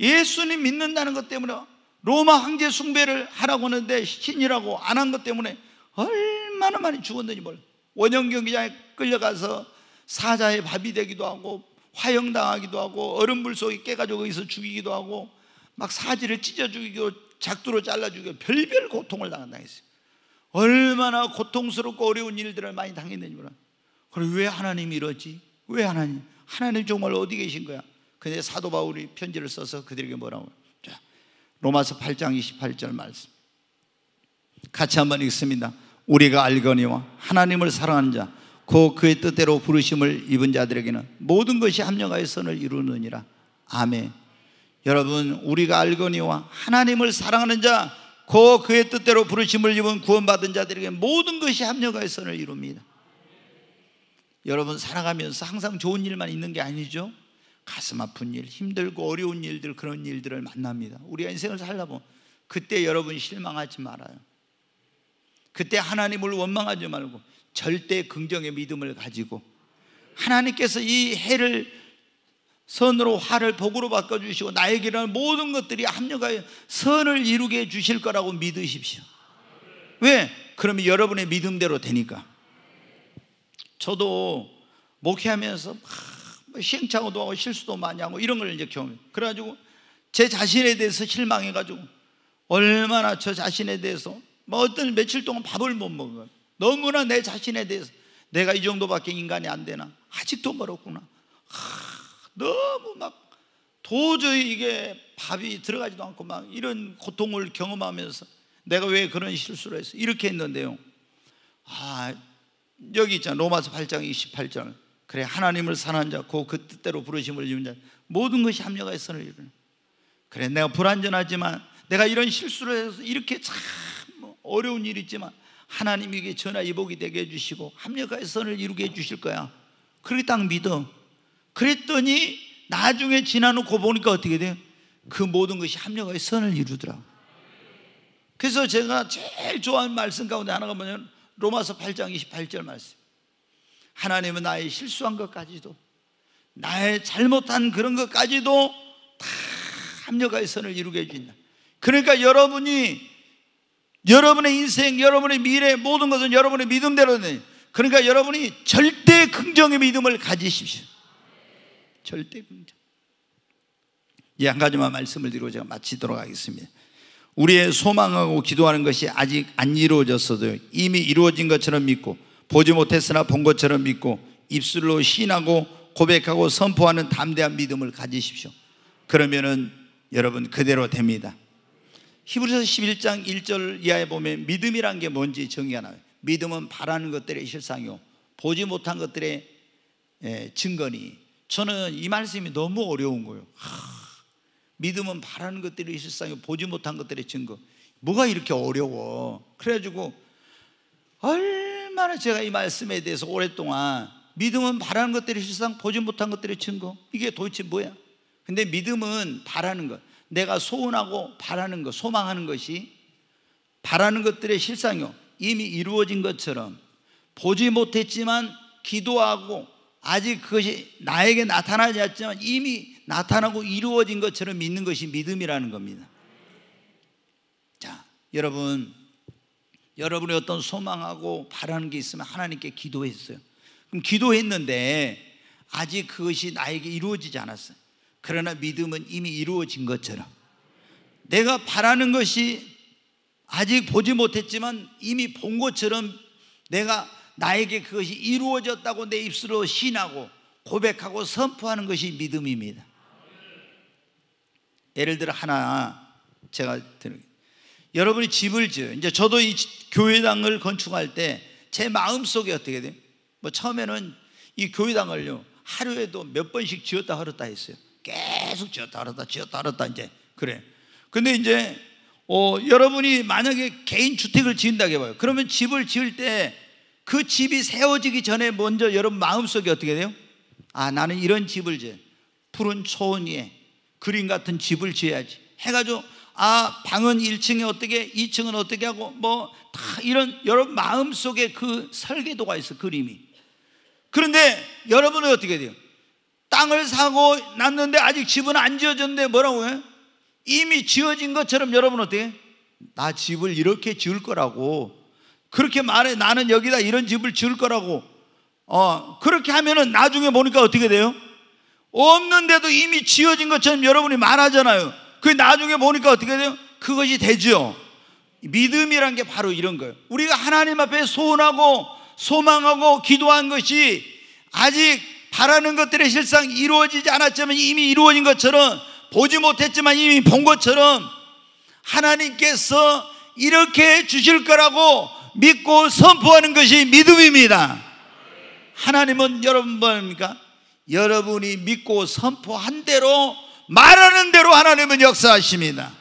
예수님 믿는다는 것 때문에 로마 황제 숭배를 하라고 하는데 신이라고 안 한 것 때문에 얼마나 많이 죽었는지 몰라. 원형 경기장에 끌려가서 사자의 밥이 되기도 하고 화형당하기도 하고 얼음물 속에 깨가지고 거기서 죽이기도 하고 막 사지를 찢어 죽이고 작두로 잘라 죽이고 별별 고통을 당했어요. 얼마나 고통스럽고 어려운 일들을 많이 당했는지 몰라. 그럼 왜 하나님이 이러지? 왜 하나님? 하나님 정말 어디 계신 거야? 근데 사도 바울이 편지를 써서 그들에게 뭐라고? 자, 로마서 8장 28절 말씀. 같이 한번 읽습니다. 우리가 알거니와 하나님을 사랑하는 자고 그의 뜻대로 부르심을 입은 자들에게는 모든 것이 합력하여 선을 이루느니라. 아멘. 여러분, 우리가 알거니와 하나님을 사랑하는 자, 곧 그의 뜻대로 부르심을 입은 구원받은 자들에게 모든 것이 합력하여 선을 이룹니다. 여러분, 살아가면서 항상 좋은 일만 있는 게 아니죠? 가슴 아픈 일, 힘들고 어려운 일들, 그런 일들을 만납니다. 우리가 인생을 살다 보면 그때 여러분 실망하지 말아요. 그때 하나님을 원망하지 말고 절대 긍정의 믿음을 가지고 하나님께서 이 해를 선으로 화를 복으로 바꿔주시고 나에게 는 모든 것들이 합력하여 선을 이루게 해주실 거라고 믿으십시오. 왜? 그러면 여러분의 믿음대로 되니까. 저도 목회하면서 막 뭐 시행착오도 하고 실수도 많이 하고 이런 걸 이제 경험해. 그래가지고 제 자신에 대해서 실망해가지고 얼마나 저 자신에 대해서 뭐 어떤 며칠 동안 밥을 못먹어요 너무나 내 자신에 대해서 내가 이 정도밖에 인간이 안 되나? 아직도 멀었구나. 하, 너무 막 도저히 이게 밥이 들어가지도 않고 막 이런 고통을 경험하면서 내가 왜 그런 실수를 했어? 이렇게 했는데요. 아, 여기 있잖아. 로마서 8장 28절. 그래, 하나님을 사는 자, 고그 뜻대로 부르심을 입은 자, 모든 것이 합력하여 선을 이루는. 그래, 내가 불완전하지만 내가 이런 실수를 해서 이렇게 참 어려운 일이 있지만 하나님에게 전화이복이 되게 해주시고 합력하여 선을 이루게 해주실 거야 그렇게 딱 믿어 그랬더니 나중에 지나놓고 보니까 어떻게 돼요? 그 모든 것이 합력하여 선을 이루더라 그래서 제가 제일 좋아하는 말씀 가운데 하나가 뭐냐면 로마서 8장 28절 말씀 하나님은 나의 실수한 것까지도 나의 잘못한 그런 것까지도 다 합력하여 선을 이루게 해준다 그러니까 여러분이 여러분의 인생, 여러분의 미래, 모든 것은 여러분의 믿음대로 되 그러니까 여러분이 절대 긍정의 믿음을 가지십시오. 절대 긍정. 이한 가지만 말씀을 드리고 제가 마치도록 하겠습니다. 우리의 소망하고 기도하는 것이 아직 안 이루어졌어도 이미 이루어진 것처럼 믿고 보지 못했으나 본 것처럼 믿고 입술로 신하고 고백하고 선포하는 담대한 믿음을 가지십시오. 그러면은 여러분 그대로 됩니다. 히브리서 11장 1절 이하에 보면 믿음이란 게 뭔지 정의하 나요. 믿음은 바라는 것들의 실상이요. 보지 못한 것들의 예, 증거니. 저는 이 말씀이 너무 어려운 거예요. 하, 믿음은 바라는 것들의 실상이요. 보지 못한 것들의 증거. 뭐가 이렇게 어려워. 그래가지고 얼마나 제가 이 말씀에 대해서 오랫동안 믿음은 바라는 것들의 실상, 보지 못한 것들의 증거. 이게 도대체 뭐야? 근데 믿음은 바라는 것. 내가 소원하고 바라는 것, 소망하는 것이 바라는 것들의 실상이요. 이미 이루어진 것처럼 보지 못했지만 기도하고 아직 그것이 나에게 나타나지 않지만 이미 나타나고 이루어진 것처럼 믿는 것이 믿음이라는 겁니다. 자, 여러분, 여러분의 어떤 소망하고 바라는 게 있으면 하나님께 기도했어요. 그럼 기도했는데 아직 그것이 나에게 이루어지지 않았어요. 그러나 믿음은 이미 이루어진 것처럼 내가 바라는 것이 아직 보지 못했지만 이미 본 것처럼 내가 나에게 그것이 이루어졌다고 내 입술로 신하고 고백하고 선포하는 것이 믿음입니다. 예를 들어 하나 제가 여러분이 집을 지어 이제 저도 이 교회당을 건축할 때 제 마음 속에 어떻게 돼요? 뭐 처음에는 이 교회당을요 하루에도 몇 번씩 지었다 허렸다 했어요. 계속 지었다르다 지었다르다 이제 그래. 근데 이제 어, 여러분이 만약에 개인 주택을 지은다고 해봐요. 그러면 집을 지을 때 그 집이 세워지기 전에 먼저 여러분 마음속에 어떻게 돼요? 아 나는 이런 집을 지어 푸른 초원 위에 그림 같은 집을 지어야지 해가지고 아 방은 1층에 어떻게 2층은 어떻게 하고 뭐 다 이런 여러분 마음속에 그 설계도가 있어 그림이 그런데 여러분은 어떻게 돼요? 땅을 사고 났는데 아직 집은 안 지어졌는데 뭐라고 해? 이미 지어진 것처럼 여러분 어떻나 집을 이렇게 지을 거라고 그렇게 말해 나는 여기다 이런 집을 지을 거라고 어 그렇게 하면은 나중에 보니까 어떻게 돼요? 없는데도 이미 지어진 것처럼 여러분이 말하잖아요. 그 나중에 보니까 어떻게 돼요? 그것이 되죠. 믿음이란 게 바로 이런 거예요. 우리가 하나님 앞에 소원하고 소망하고 기도한 것이 아직 바라는 것들의 실상 이루어지지 않았지만 이미 이루어진 것처럼 보지 못했지만 이미 본 것처럼 하나님께서 이렇게 주실 거라고 믿고 선포하는 것이 믿음입니다. 하나님은 여러분 뭡니까? 여러분이 믿고 선포한 대로 말하는 대로 하나님은 역사하십니다.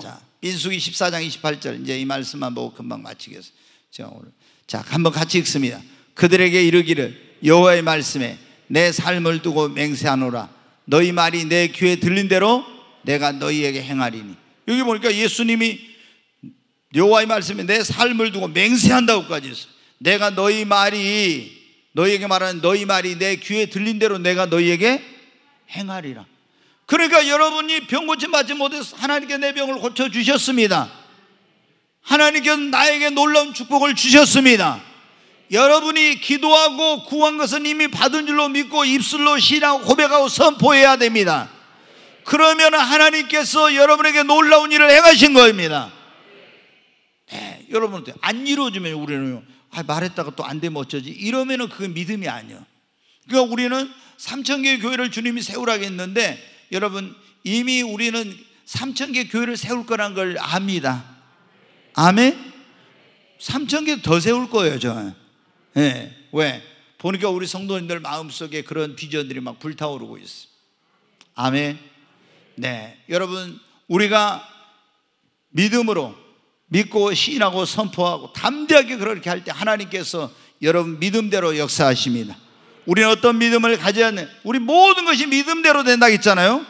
자, 민수기 14장 28절 이제 이 말씀만 보고 금방 마치겠습니다. 자, 오늘 자, 한번 같이 읽습니다. 그들에게 이르기를 여호와의 말씀에 내 삶을 두고 맹세하노라 너희 말이 내 귀에 들린 대로 내가 너희에게 행하리니 여기 보니까 예수님이 여호와의 말씀에 내 삶을 두고 맹세한다고까지 했어요 내가 너희 말이 너희에게 말하는 너희 말이 내 귀에 들린 대로 내가 너희에게 행하리라 그러니까 여러분이 병 고침 받지 못해서 하나님께 내 병을 고쳐주셨습니다 하나님께서 나에게 놀라운 축복을 주셨습니다 여러분이 기도하고 구한 것은 이미 받은 줄로 믿고 입술로 신앙 고백하고 선포해야 됩니다. 그러면 하나님께서 여러분에게 놀라운 일을 행하신 겁니다. 네, 여러분한테 안 이루어지면 우리는 아, 말했다가 또 안 되면 어쩌지? 이러면은 그게 믿음이 아니요. 그러니까 우리는 3천 개의 교회를 주님이 세우라고 했는데 여러분 이미 우리는 3천 개 교회를 세울 거란 걸 압니다. 아멘. 3천 개 더 세울 거예요, 저. 네. 왜? 보니까 우리 성도님들 마음속에 그런 비전들이 막 불타오르고 있어. 아멘. 네. 여러분, 우리가 믿음으로 믿고 시하고 선포하고 담대하게 그렇게 할 때 하나님께서 여러분 믿음대로 역사하십니다. 우리는 어떤 믿음을 가져야 하는 우리 모든 것이 믿음대로 된다 했잖아요.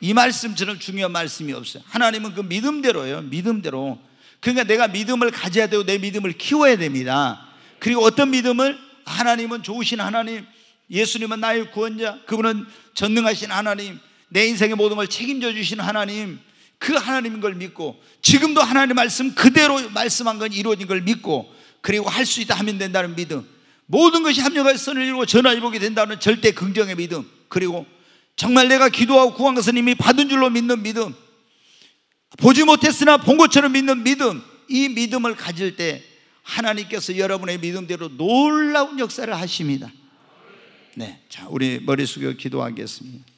이 말씀처럼 중요한 말씀이 없어요. 하나님은 그 믿음대로예요. 믿음대로. 그러니까 내가 믿음을 가져야 되고 내 믿음을 키워야 됩니다. 그리고 어떤 믿음을 하나님은 좋으신 하나님, 예수님은 나의 구원자, 그분은 전능하신 하나님, 내 인생의 모든 걸 책임져 주신 하나님, 그 하나님인 걸 믿고 지금도 하나님 말씀 그대로 말씀한 건 이루어진 걸 믿고 그리고 할 수 있다 하면 된다는 믿음, 모든 것이 합력할 선을 이루고 전화위복이 된다는 절대 긍정의 믿음, 그리고 정말 내가 기도하고 구한 것은 이미 받은 줄로 믿는 믿음, 보지 못했으나 본 것처럼 믿는 믿음, 이 믿음을 가질 때 하나님께서 여러분의 믿음대로 놀라운 역사를 하십니다. 네. 자, 우리 머리 숙여 기도하겠습니다.